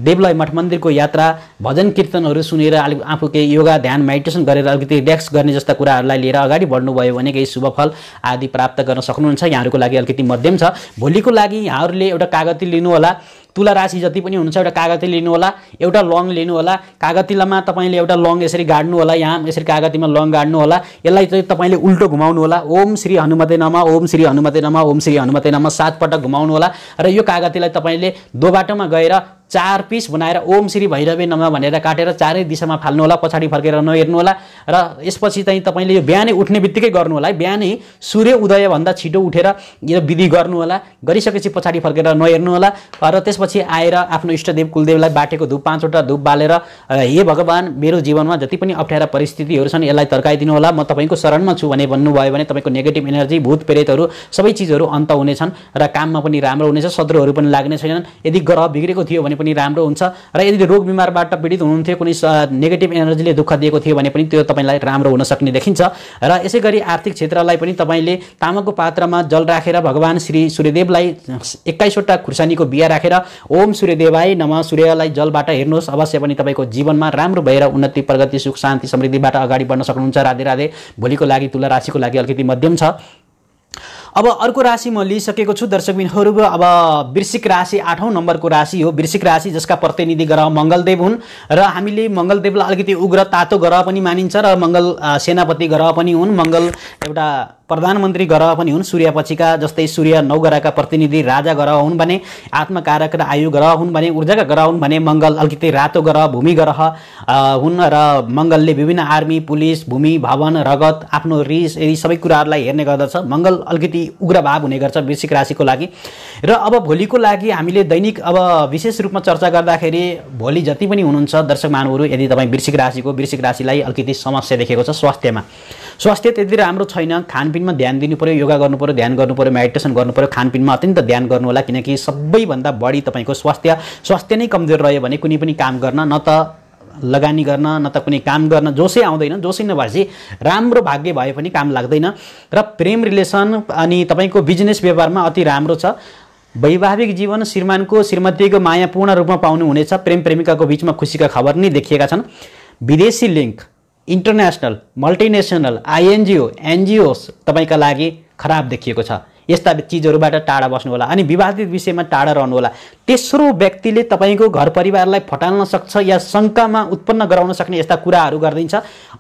देवलय मठ मन्दिरको यात्रा भजन कीर्तनहरू सुनेर अलिक आफू केही योगा ध्यान मेडिटेसन गरेर अलिकति रिल्याक्स गर्ने जस्ता कुराहरूलाई लिएर अगाडि बढ्नुभयो भने केही शुभफल आदि प्राप्त गर्न सक्नुहुन्छ यहाँहरूको लागि अलिकति मध्यम छ भोलिको लागि यहाँहरूले एउटा कागती लिनुहोला तुला राशि जति पनि हुनुहुन्छ एउटा कागती लिनुहोला एउटा लङ लिनुहोला कागतीमा तपाईँले एउटा लङ यसरी गाड्नु होला यहाँ यसरी कागतीमा लङ गाड्नु होला यसलाई चाहिँ तपाईँले उल्टो घुमाउनु होला ओम श्री हनुमते नमा ओम श्री हनुमते नमा ओम श्री हनुमते नमा सातपटक घुमाउनु होला र यो कागतीलाई तपाईँले दोबाटोमा गएर चार पिस बनाएर ओम श्री भैरवे नमा भनेर काटेर चारै दिशामा फाल्नु होला पछाडि फर्केर नहेर्नु होला र यसपछि चाहिँ तपाईँले यो बिहानै उठ्ने बित्तिकै गर्नु होला है बिहानै सूर्य उदयभन्दा छिटो उठेर यो विधि गर्नु होला गरिसकेपछि पछाडि फर्केर नहेर्नु होला र त्यसपछि आएर आफ्नो इष्टदेव कुलदेवलाई बाटेको धुप पाँचवटा धुप बालेर हे भगवान् मेरो जीवनमा जति पनि अप्ठ्यारा परिस्थितिहरू छन् यसलाई तर्काइदिनु होला म तपाईँको शरणमा छु भने भन्नुभयो भने तपाईँको नेगेटिभ एनर्जी भूत प्रेतहरू सबै चिजहरू अन्त हुनेछन् र काममा पनि राम्रो हुनेछ शत्रुहरू पनि लाग्ने छैनन् यदि ग्रह बिग्रेको थियो भने पनि राम्रो हुन्छ र यदि रोग बिमारबाट पीडित हुनुहुन्थ्यो कुनै नेगेटिभ एनर्जीले दुःख दिएको थियो भने पनि त्यो तपाईँलाई राम्रो हुन सक्ने देखिन्छ र यसै गरी आर्थिक क्षेत्रलाई पनि तपाईँले तामाको पात्रमा जल राखेर भगवान् श्री सूर्यदेवलाई एक्काइसवटा खुर्सानीको बिहा राखेर ओम सूर्यदेवाय नम सूर्यलाई जलबाट हेर्नुहोस् अवश्य पनि तपाईँको जीवनमा राम्रो भएर उन्नति प्रगति सुख शान्ति समृद्धिबाट अगाडि बढ्न सक्नुहुन्छ राधे राधे भोलिको लागि तुला राशिको लागि अलिकति मध्यम छ अब अर्को राशि म लिइसकेको छु दर्शकबिनहरू अब वृश्चिक राशि आठौँ नम्बरको राशि हो वृश्चिक राशि जसका प्रतिनिधि ग्रह मङ्गलदेव हुन् र हामीले मङ्गलदेवलाई अलिकति उग्र तातो ग्रह पनि मानिन्छ र मङ्गल सेनापति ग्रह पनि हुन् मङ्गल एउटा प्रधानमन्त्री ग्रह पनि हुन् सूर्यपछिका जस्तै सूर्य नौ ग्रहका प्रतिनिधि राजा ग्रह हुन् भने आत्मकारक र आयु ग्रह हुन् भने ऊर्जाका ग्रह हुन् भने मङ्गल अलिकति रातो ग्रह भूमि ग्रह हुन् र मङ्गलले विभिन्न आर्मी पुलिस भूमि भवन रगत आफ्नो रिस यदि सबै कुराहरूलाई हेर्ने गर्दछ मङ्गल अलिकति उग्रभाव हुने गर्छ वृश्चिक राशिको लागि र अब भोलिको लागि हामीले दैनिक अब विशेष रूपमा चर्चा गर्दाखेरि भोलि जति पनि हुनुहुन्छ दर्शक मानवहरू यदि तपाईँ वृश्चिक राशिको वृश्चिक राशिलाई अलिकति समस्या देखेको छ स्वास्थ्यमा स्वास्थ्य त्यति राम्रो छैन खान खानपिनमा ध्यान दिनु पऱ्यो योगा गर्नु पऱ्यो ध्यान गर्नु पऱ्यो मेडिटेसन गर्नु पऱ्यो खानपिनमा अत्यन्त ध्यान गर्नु होला किनकि सबैभन्दा बढी तपाईँको स्वास्थ्य स्वास्थ्य नै कमजोर रह्यो भने कुनै पनि काम गर्न न त लगानी गर्न न त कुनै काम गर्न जोसै आउँदैन जोसै नभएपछि राम्रो भाग्य भए पनि काम लाग्दैन र प्रेम रिलेसन अनि तपाईँको बिजनेस व्यवहारमा अति राम्रो छ वैवाहिक जीवन श्रीमानको श्रीमतीको माया पूर्ण रूपमा पाउनुहुनेछ प्रेम प्रेमिकाको बिचमा खुसीका खबर नै देखिएका छन् विदेशी link international multinational INGO NGOs तपाईँका लागि खराब देखिएको छ यस्ता चिजहरूबाट टाढा बस्नुहोला अनि विवादित विषयमा टाढा रहनुहोला तेस्रो व्यक्तिले तपाईँको घर परिवारलाई फटाल्न सक्छ या शङ्कामा उत्पन्न गराउन सक्ने यस्ता कुराहरू गरिदिन्छ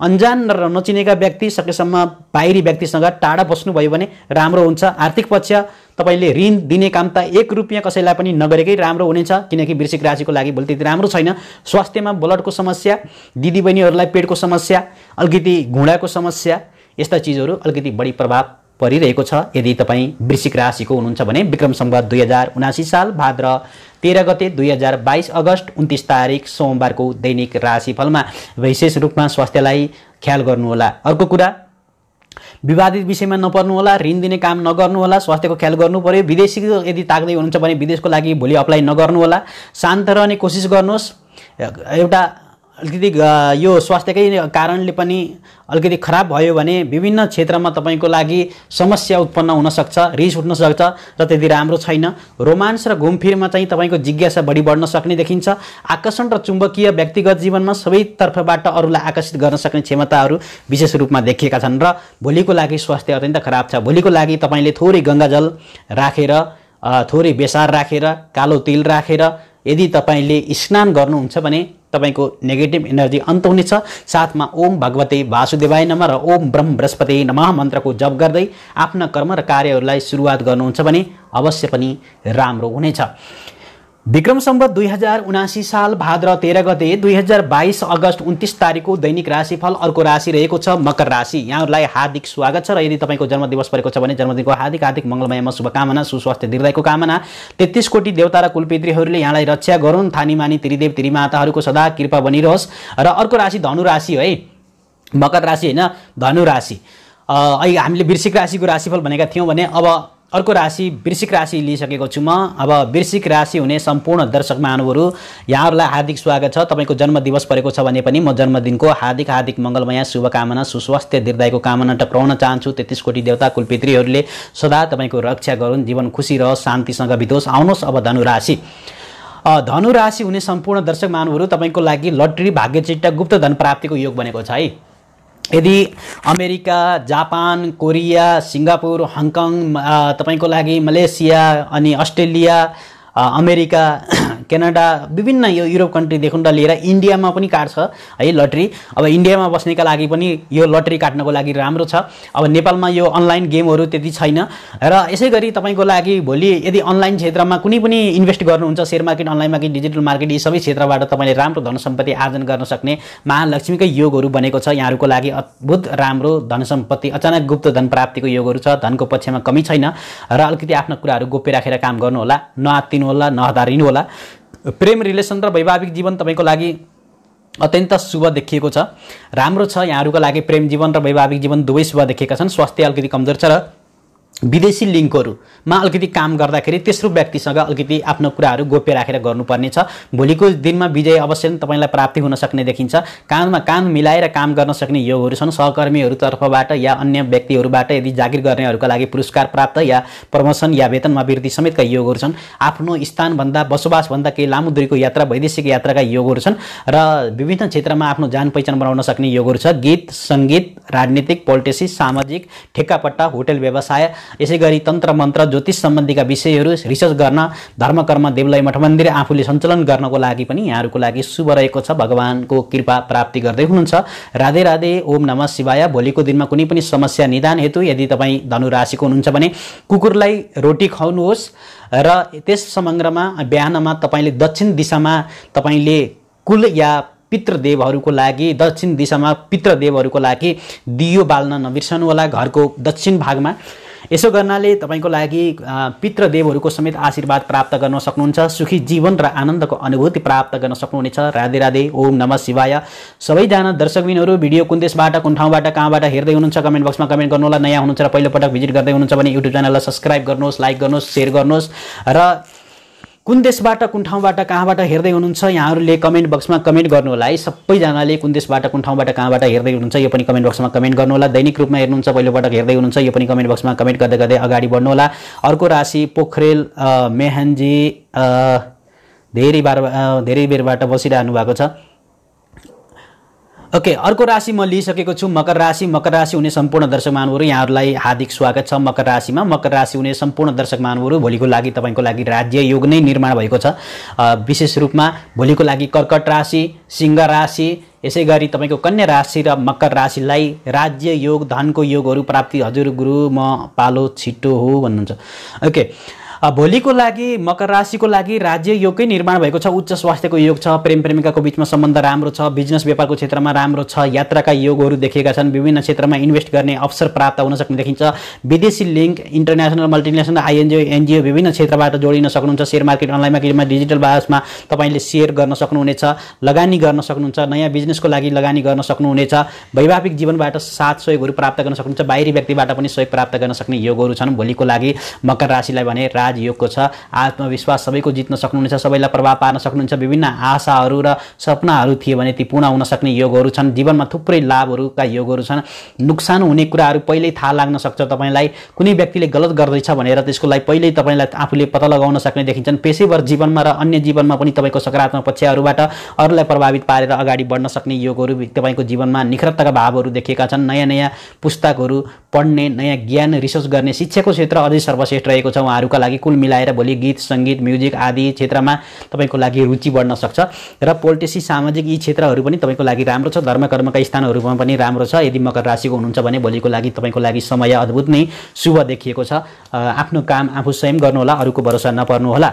अन्जान र नचिनेका व्यक्ति सकेसम्म बाहिरी व्यक्तिसँग टाढा बस्नुभयो भने राम्रो हुन्छ आर्थिक पक्ष तपाईँले ऋण दिने काम त एक रुपियाँ कसैलाई पनि नगरेकै राम्रो हुनेछ किनकि वृश्चिक राशिको लागि भोलि त्यति राम्रो छैन स्वास्थ्यमा ब्लडको समस्या दिदीबहिनीहरूलाई पेटको समस्या अलिकति घुँडाको समस्या यस्ता चिजहरू अलिकति बढी प्रभाव परिरहेको छ यदि तपाईँ वृश्चिक राशिको हुनुहुन्छ भने विक्रम सम्बत दुई हजार उनासी साल भाद्र तेह्र गते दुई हजार बाइस अगस्त उन्तिस तारिक सोमबारको दैनिक राशिफलमा विशेष रूपमा स्वास्थ्यलाई ख्याल गर्नुहोला अर्को कुरा विवादित विषयमा नपर्नुहोला ऋण दिने काम नगर्नुहोला स्वास्थ्यको ख्याल गर्नु पऱ्यो विदेशी यदि ताक्दै हुनुहुन्छ भने विदेशको लागि भोलि अप्लाई नगर्नुहोला शान्त रहने कोसिस गर्नुहोस् एउटा अलिकति यो स्वास्थ्यकै कारणले पनि अलिकति खराब भयो भने विभिन्न क्षेत्रमा तपाईँको लागि समस्या उत्पन्न हुनसक्छ रिस उठ्न सक्छ र त्यति राम्रो छैन रोमान्स र घुमफिरमा चाहिँ तपाईँको जिज्ञासा बढी बढ्न सक्ने देखिन्छ आकर्षण र चुम्बकीय व्यक्तिगत जीवनमा सबैतर्फबाट अरूलाई आकर्षित गर्न सक्ने क्षमताहरू विशेष रूपमा देखिएका छन् र भोलिको लागि स्वास्थ्य अत्यन्त खराब छ भोलिको लागि तपाईँले थोरै गङ्गाजल राखेर थोरै बेसार राखेर कालो तिल राखेर यदि तपाईँले स्नान गर्नुहुन्छ भने तपाईँको नेगेटिभ इनर्जी अन्त हुनेछ साथमा ओम भगवते वासुदेवाय नम र ओम ब्रह्म बृहस्पति नम मन्त्रको जप गर्दै आफ्ना कर्म र कार्यहरूलाई सुरुवात गर्नुहुन्छ भने अवश्य पनि राम्रो हुनेछ विक्रम सम्बत दुई हजार उनासी साल भाद्र तेह्र गते दुई हजार बाइस अगस्त उन्तिस तारिकको दैनिक राशिफल अर्को राशि रहेको छ मकर राशि यहाँहरूलाई हार्दिक स्वागत छ र यदि तपाईँको जन्मदिवस परेको छ भने जन्मदिनको हार्दिक हार्दिक मङ्गलमयमा शुभकामना सुस्वास्थ्य दीर्घको कामना तेत्तिस कोटी देवता र कुलपितृहरूले यहाँलाई रक्षा गरून् थानीमानी त्रिदेव त्रिमाताहरूको सदा कृपा बनिरहोस् र अर्को राशि धनु राशि है मकर राशि होइन धनु राशि अहिले हामीले वृश्चिक राशिको राशिफल भनेका थियौँ भने अब अर्को राशि वृश्चिक राशि लिइसकेको छु म अब वृश्चिक राशि हुने सम्पूर्ण दर्शक महानुहरू यहाँहरूलाई हार्दिक स्वागत छ तपाईँको जन्मदिवस परेको छ भने पनि म जन्मदिनको हार्दिक हार्दिक मङ्गलमय शुभकामना सुस्वास्थ्य दीर्घायको कामना टक्राउन चाहन्छु तेत्तिस कोटि देवता कुलपितृहरूले सदा तपाईँको रक्षा गरून् जीवन खुसी रहोस् शान्तिसँग बितोस् आउनुहोस् अब धनुराशि धनुराशि हुने सम्पूर्ण दर्शक महानुहरू तपाईँको लागि लटरी भाग्यचिट्टा गुप्त धन प्राप्तिको योग बनेको छ है यदि America Japan Korea Singapore Hong Kong तपाईँको लागि मलेसिया अनि अस्ट्रेलिया अमेरिका क्यानाडा विभिन्न यो युरोप कन्ट्रीदेखि लिएर इन्डियामा पनि काट्छ है लट्री अब इन्डियामा बस्नेका लागि पनि यो लटरी काट्नको लागि राम्रो छ अब नेपालमा यो अनलाइन गेमहरू त्यति छैन र यसै गरी तपाईँको लागि भोलि यदि अनलाइन क्षेत्रमा कुनै पनि इन्भेस्ट गर्नुहुन्छ share market online market digital market यी सबै क्षेत्रबाट तपाईँले राम्रो धन सम्पत्ति आर्जन गर्न सक्ने महालक्ष्मीकै योगहरू बनेको छ यहाँहरूको लागि अद्भुत राम्रो धन सम्पत्ति अचानक गुप्त धन प्राप्तिको योगहरू छ धनको पक्षमा कमी छैन र अलिकति आफ्ना कुराहरू गोप्य राखेर काम गर्नुहोला नआत्तिनुहोला होला प्रेम रिलेसन र वैवाहिक जीवन तपाईँको लागि अत्यन्त शुभ देखिएको छ राम्रो छ यहाँहरूको लागि प्रेम जीवन र वैवाहिक जीवन दुवै शुभ देखिएका छन् स्वास्थ्य अलिकति कमजोर छ र विदेशी लिङ्कहरूमा अलिकति काम गर्दाखेरि तेस्रो व्यक्तिसँग अलिकति आफ्नो कुराहरू गोप्य राखेर गर्नुपर्ने छ भोलिको दिनमा विजय अवश्य नै तपाईँलाई प्राप्ति हुन सक्ने देखिन्छ कानमा कान मिलाएर काम गर्न सक्ने योगहरू छन् सहकर्मीहरूतर्फबाट या अन्य व्यक्तिहरूबाट यदि जागिर गर्नेहरूका लागि पुरस्कार प्राप्त या प्रमोसन या वेतनमा वृद्धि समेतका योगहरू छन् आफ्नो स्थानभन्दा बसोबासभन्दा केही लामो दूरीको यात्रा वैदेशिक यात्राका योगहरू छन् र विभिन्न क्षेत्रमा आफ्नो जान पहिचान बनाउन सक्ने योगहरू छ गीत सङ्गीत राजनीतिक पोलिटिसी सामाजिक ठेक्कापट्टा होटेल व्यवसाय यसै गरी तन्त्र मन्त्र ज्योतिष सम्बन्धीका विषयहरू रिसर्च गर्न धर्मकर्म देवलय मठ मन्दिर आफूले सञ्चालन गर्नको लागि पनि यहाँहरूको लागि शुभ रहेको छ भगवान्को कृपा प्राप्ति गर्दै हुनुहुन्छ राधे राधे ओम नम शिवाय भोलिको दिनमा कुनै पनि समस्या निदान हेतु यदि तपाईँ धनु राशिको हुनुहुन्छ भने कुकुरलाई रोटी खुवाउनुहोस् र त्यस समग्रमा बिहानमा तपाईँले दक्षिण दिशामा तपाईँले कुल या पितृदेवहरूको लागि दक्षिण दिशामा पितृदेवहरूको लागि दियो बाल्न नबिर्सनु होला घरको दक्षिण भागमा यसो गर्नाले तपाईँको लागि पितृदेवहरूको समेत आशीर्वाद प्राप्त गर्न सक्नुहुन्छ सुखी जीवन र आनन्दको अनुभूति प्राप्त गर्न सक्नुहुनेछ राधे राधे ओम नम शिवाय सबैजना दर्शकबिनहरू भिडियो कुन देशबाट कुन ठाउँबाट कहाँबाट हेर्दै हुनुहुन्छ कमेन्ट बक्समा कमेन्ट गर्नु होला नयाँ हुनुहुन्छ र पहिलोपटक भिजिट गर्दै हुनुहुन्छ भने युट्युब च्यानललाई सब्सक्राइब गर्नुहोस् लाइक गर्नुहोस् सेयर गर्नुहोस् र कुन देशबाट कुन ठाउँबाट कहाँबाट हेर्दै हुनुहुन्छ यहाँहरूले कमेन्ट बक्समा कमेन्ट गर्नु होला है सबैजनाले कुन देशबाट कुन ठाउँबाट कहाँबाट हेर्दै हुनुहुन्छ यो पनि कमेन्ट बक्समा कमेन्ट गर्नु होला दैनिक रूपमा हेर्नुहुन्छ पहिलोपटक हेर्दै हुनुहुन्छ यो पनि कमेन्ट बक्समा कमेन्ट गर्दै गर्दै अगाडि बढ्नु होला अर्को राशि पोखरेल मेहनजी धेरै बार धेरै बेरबाट बसिरहनु भएको छ ओके अर्को राशि म लिइसकेको छु मकर राशि मकर राशि हुने सम्पूर्ण दर्शक महानुहरू यहाँहरूलाई हार्दिक स्वागत छ मकर राशिमा मकर राशि हुने सम्पूर्ण दर्शक महानुहरू भोलिको लागि तपाईँको लागि राज्य योग नै निर्माण भएको छ विशेष रूपमा भोलिको लागि कर्कट राशि सिंह राशि यसै गरी तपाईँको कन्या राशि र मकर राशिलाई राज्य योग धनको योगहरू प्राप्ति हजुर गुरु म पालो छिटो हो भन्नुहुन्छ ओके okay, भोलिको लागि मकर राशिको लागि राज्य योगकै निर्माण भएको छ उच्च स्वास्थ्यको योग छ प्रेम प्रेमिकाको बिचमा सम्बन्ध राम्रो छ बिजनेस व्यापारको क्षेत्रमा राम्रो छ यात्राका योगहरू देखिएका छन् विभिन्न क्षेत्रमा इन्भेस्ट गर्ने अवसर प्राप्त हुन सक्ने देखिन्छ विदेशी link international multinational INGO NGO विभिन्न क्षेत्रबाट जोडिन सक्नुहुन्छ सेयर मार्केट अनलाइन मार्केटमा डिजिटल बासमा तपाईँले सेयर गर्न सक्नुहुनेछ लगानी गर्न सक्नुहुन्छ नयाँ बिजनेसको लागि लगानी गर्न सक्नुहुनेछ वैवाहिक जीवनबाट साथ सहयोगहरू प्राप्त गर्न सक्नुहुन्छ बाहिरी व्यक्तिबाट पनि सहयोग प्राप्त गर्न सक्ने योगहरू छन् भोलिको लागि मकर राशिलाई भने राजयोगको योगको छ आत्मविश्वास सबैको जित्न सक्नुहुन्छ सबैलाई प्रभाव पार्न सक्नुहुन्छ विभिन्न आशाहरू र सपनाहरू थिए भने ती पूर्ण हुन सक्ने योगहरू छन् जीवनमा थुप्रै लाभहरूका योगहरू छन् नोक्सान हुने कुराहरू पहिल्यै थाहा लाग्न सक्छ तपाईँलाई कुनै व्यक्तिले गलत गर्दैछ भनेर त्यसको लागि पहिल्यै तपाईँलाई आफूले पत्ता लगाउन सक्ने देखिन्छन् पेसेवर जीवनमा र अन्य जीवनमा पनि तपाईँको सकारात्मक पक्षहरूबाट अरूलाई प्रभावित पारेर अगाडि बढ्न सक्ने योगहरू तपाईँको जीवनमा निखरताका भावहरू देखिएका छन् नयाँ नयाँ पुस्तकहरू पढ्ने नयाँ ज्ञान रिसर्च गर्ने शिक्षाको क्षेत्र अझै सर्वश्रेष्ठ रहेको छ उहाँहरूका लागि लागि कुल मिलाएर भोलि गीत सङ्गीत म्युजिक आदि क्षेत्रमा तपाईँको लागि रुचि बढ्न सक्छ र पोलिटिसी सामाजिक यी क्षेत्रहरू पनि तपाईँको लागि राम्रो छ धर्म कर्मका स्थानहरूमा पनि राम्रो छ यदि मकर राशिको हुनुहुन्छ भने भोलिको लागि तपाईँको लागि समय अद्भुत नै शुभ देखिएको छ आफ्नो काम आफू स्वयं गर्नुहोला अरूको भरोसा नपर्नुहोला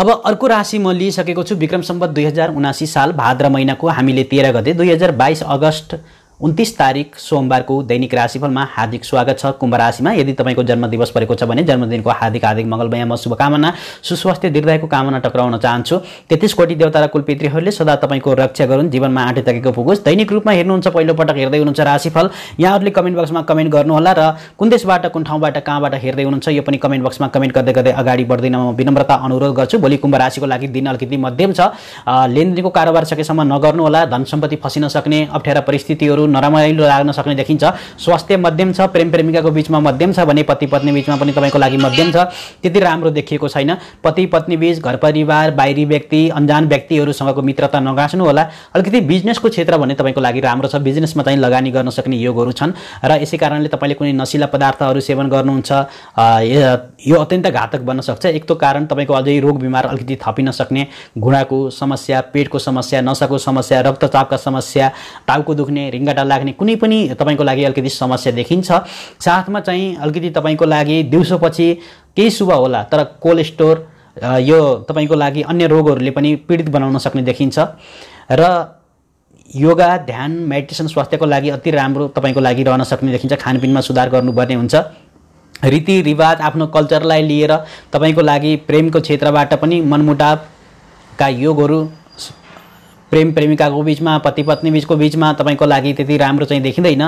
अब अर्को राशि म लिइसकेको छु विक्रम सम्बत दुई हजार उनासी साल भाद्र महिनाको हामीले तेह्र गते दुई हजार बाइस अगस्त उन्तिस तारिक सोमबारको दैनिक राशिफलमा हार्दिक स्वागत छ कुम्भ राशिमा यदि तपाईँको जन्मदिवस परेको छ भने जन्मदिनको हार्दिक हार्दिक मङ्गलमय म शुभकामना सुस्वास्थ्य दीर्घायको कामना टक्राउन चाहन्छु तेत्तिस कोटी देवता र कुलपितृहरूले सदा तपाईँको रक्षा गरून् जीवनमा आँटे तकेको पुगोस् दैनिक रूपमा हेर्नुहुन्छ पहिलोपटक हेर्दै हुनुहुन्छ राशिफल यहाँहरूले कमेन्ट बक्समा कमेन्ट गर्नुहोला र कुन देशबाट कुन ठाउँबाट कहाँबाट हेर्दै हुनुहुन्छ यो पनि कमेन्ट बक्समा कमेन्ट गर्दै गर्दै अगाडि बढ्दिन म विनम्रता अनुरोध गर्छु भोलि कुम्भ राशिको लागि दिन अलिकति मध्यम छ लेनदेनको कारोबार सकेसम्म नगर्नुहोला धन सम्पत्ति फसिन सक्ने अप्ठ्यारा परिस्थितिहरू वस्तु नरमाइलो लाग्न सक्ने देखिन्छ स्वास्थ्य मध्यम छ प्रेम प्रेमिकाको बिचमा मध्यम छ भने पति पत्नी बिचमा पनि तपाईँको लागि मध्यम छ त्यति राम्रो देखिएको छैन पति पत्नी बिच घर परिवार बाहिरी व्यक्ति अन्जान व्यक्तिहरूसँगको मित्रता नगाँच्नु होला अलिकति बिजनेसको क्षेत्र भने तपाईँको लागि राम्रो छ बिजनेसमा चाहिँ लगानी गर्न सक्ने योगहरू छन् र यसै कारणले तपाईँले कुनै नसिला पदार्थहरू सेवन गर्नुहुन्छ यो अत्यन्त घातक बन्न सक्छ एक त कारण तपाईँको अझै रोग बिमार अलिकति थपिन सक्ने घुँडाको समस्या पेटको समस्या नसाको समस्या रक्तचापका समस्या टाउको दुख्ने रिङ्गा घाटा लाग्ने कुनै पनि तपाईँको लागि अलिकति समस्या देखिन्छ साथमा चाहिँ अलिकति तपाईँको लागि दिउँसोपछि केही शुभ होला तर कोलेस्ट्रोल यो तपाईँको लागि अन्य रोगहरूले पनि पीडित बनाउन सक्ने देखिन्छ र योगा ध्यान मेडिटेसन स्वास्थ्यको लागि अति राम्रो तपाईँको लागि रहन सक्ने देखिन्छ खानपिनमा सुधार गर्नुपर्ने हुन्छ रीतिरिवाज आफ्नो कल्चरलाई लिएर तपाईँको लागि प्रेमको क्षेत्रबाट पनि मनमुटावका योगहरू प्रेम प्रेमिकाको बिचमा पति पत्नी बिचको बिचमा तपाईँको लागि त्यति राम्रो चाहिँ देखिँदैन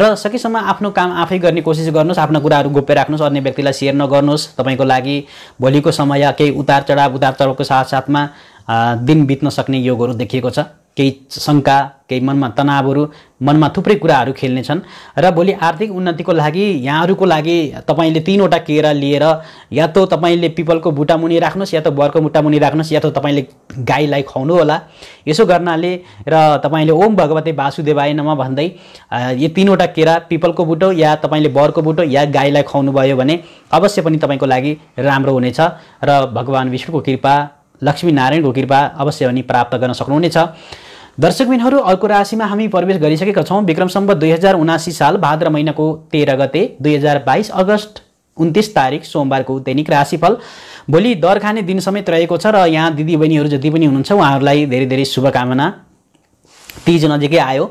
र सकेसम्म आफ्नो काम आफै गर्ने कोसिस गर्नुहोस् आफ्नो कुराहरू गोप्य राख्नुहोस् अन्य व्यक्तिलाई सेयर नगर्नुहोस् तपाईँको लागि भोलिको समय केही उतार चढाव उतार चढावको साथसाथमा दिन बित्न सक्ने योगहरू देखिएको छ केही शङ्का केही मनमा तनावहरू मनमा थुप्रै कुराहरू खेल्नेछन् र भोलि आर्थिक उन्नतिको लागि यहाँहरूको लागि तपाईँले तिनवटा केरा लिएर या त तपाईँले पिपलको बुटामुनि राख्नुहोस् या त बरको मुनि राख्नुहोस् या त तपाईँले गाईलाई खुवाउनु होला यसो गर्नाले र तपाईँले ओम भगवते वासुदेवाय नमा भन्दै यो तिनवटा केरा पिपलको बुटो या तपाईँले बरको बुटो या गाईलाई खुवाउनु भयो भने अवश्य पनि तपाईँको लागि राम्रो हुनेछ र भगवान् विष्णुको कृपा लक्ष्मीनारायणको कृपा अवश्य पनि प्राप्त गर्न सक्नुहुनेछ दर्शकबिनहरू अर्को राशिमा हामी प्रवेश गरिसकेका छौँ विक्रम सम्बत दुई हजार उनासी साल भाद्र महिनाको तेह्र गते दुई हजार बाइस अगस्त उन्तिस तारिक सोमबारको दैनिक राशिफल भोलि दर खाने दिन समेत रहेको छ र यहाँ दिदीबहिनीहरू जति पनि हुनुहुन्छ उहाँहरूलाई धेरै धेरै शुभकामना तिज नजिकै आयो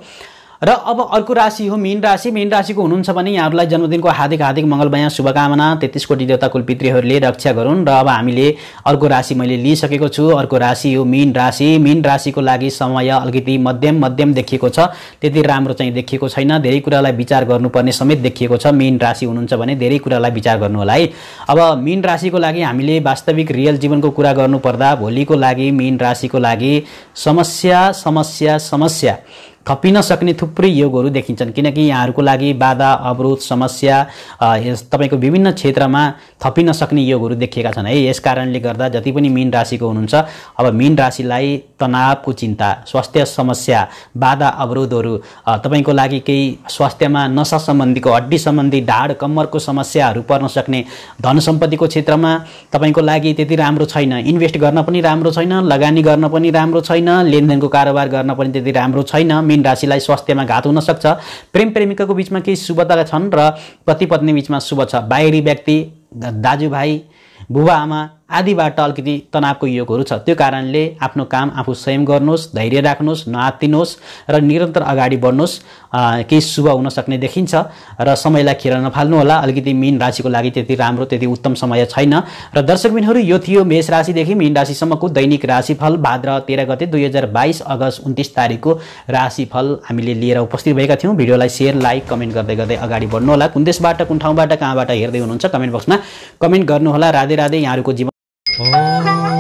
र अब अर्को राशि हो मीन राशि मीन राशिको हुनुहुन्छ भने यहाँहरूलाई जन्मदिनको हार्दिक हार्दिक मङ्गलमय शुभकामना तेत्तिस कोटी देवता कुलपितृहरूले रक्षा गरून् र अब हामीले अर्को राशि मैले लिइसकेको छु अर्को राशि हो मीन राशि मीन राशिको लागि समय अलिकति मध्यम मध्यम देखिएको छ त्यति राम्रो चाहिँ देखिएको छैन धेरै कुरालाई विचार गर्नुपर्ने समेत देखिएको छ मीन राशि हुनुहुन्छ भने धेरै कुरालाई विचार गर्नु होला है अब मीन राशिको लागि हामीले वास्तविक रियल जीवनको कुरा गर्नुपर्दा भोलिको लागि मीन राशिको लागि समस्या समस्या समस्या थपिन सक्ने थुप्रै योगहरू देखिन्छन् किनकि यहाँहरूको लागि बाधा अवरोध समस्या तपाईँको विभिन्न क्षेत्रमा थपिन सक्ने योगहरू देखिएका छन् है यस कारणले गर्दा जति पनि मीन राशिको हुनुहुन्छ अब मीन राशिलाई तनावको चिन्ता स्वास्थ्य समस्या बाधा अवरोधहरू तपाईँको लागि केही स्वास्थ्यमा नसा सम्बन्धीको हड्डी सम्बन्धी ढाड कम्मरको समस्याहरू पर्न सक्ने धन सम्पत्तिको क्षेत्रमा तपाईँको लागि त्यति राम्रो छैन इन्भेस्ट गर्न पनि राम्रो छैन लगानी गर्न पनि राम्रो छैन लेनदेनको कारोबार गर्न पनि त्यति राम्रो छैन मिन मिन राशिलाई स्वास्थ्यमा घात हुनसक्छ प्रेम प्रेमिकाको बिचमा केही शुभता छन् र पति पत्नी बिचमा शुभ छ बाहिरी व्यक्ति दाजुभाइ बुबा आमा आदिबाट अलिकति तनावको योगहरू छ त्यो कारणले आफ्नो काम आफू स्वयं गर्नुहोस् धैर्य राख्नुहोस् नआत्तिनुहोस् र निरन्तर अगाडि बढ्नुहोस् केही शुभ हुन सक्ने देखिन्छ र समयलाई खेर नफाल्नु होला अलिकति मिन राशिको लागि त्यति राम्रो त्यति उत्तम समय छैन र दर्शकबिनहरू यो थियो मेष राशिदेखि मिन राशिसम्मको दैनिक राशिफल भाद्र तेह्र गते दुई हजार बाइस अगस्त उन्तिस तारिकको राशिफल हामीले लिएर उपस्थित भएका थियौँ भिडियोलाई सेयर लाइक कमेन्ट गर्दै गर्दै अगाडि बढ्नुहोला कुन देशबाट कुन ठाउँबाट कहाँबाट हेर्दै हुनुहुन्छ कमेन्ट बक्समा कमेन्ट गर्नुहोला राधे राधे यहाँहरूको जीवन 哦。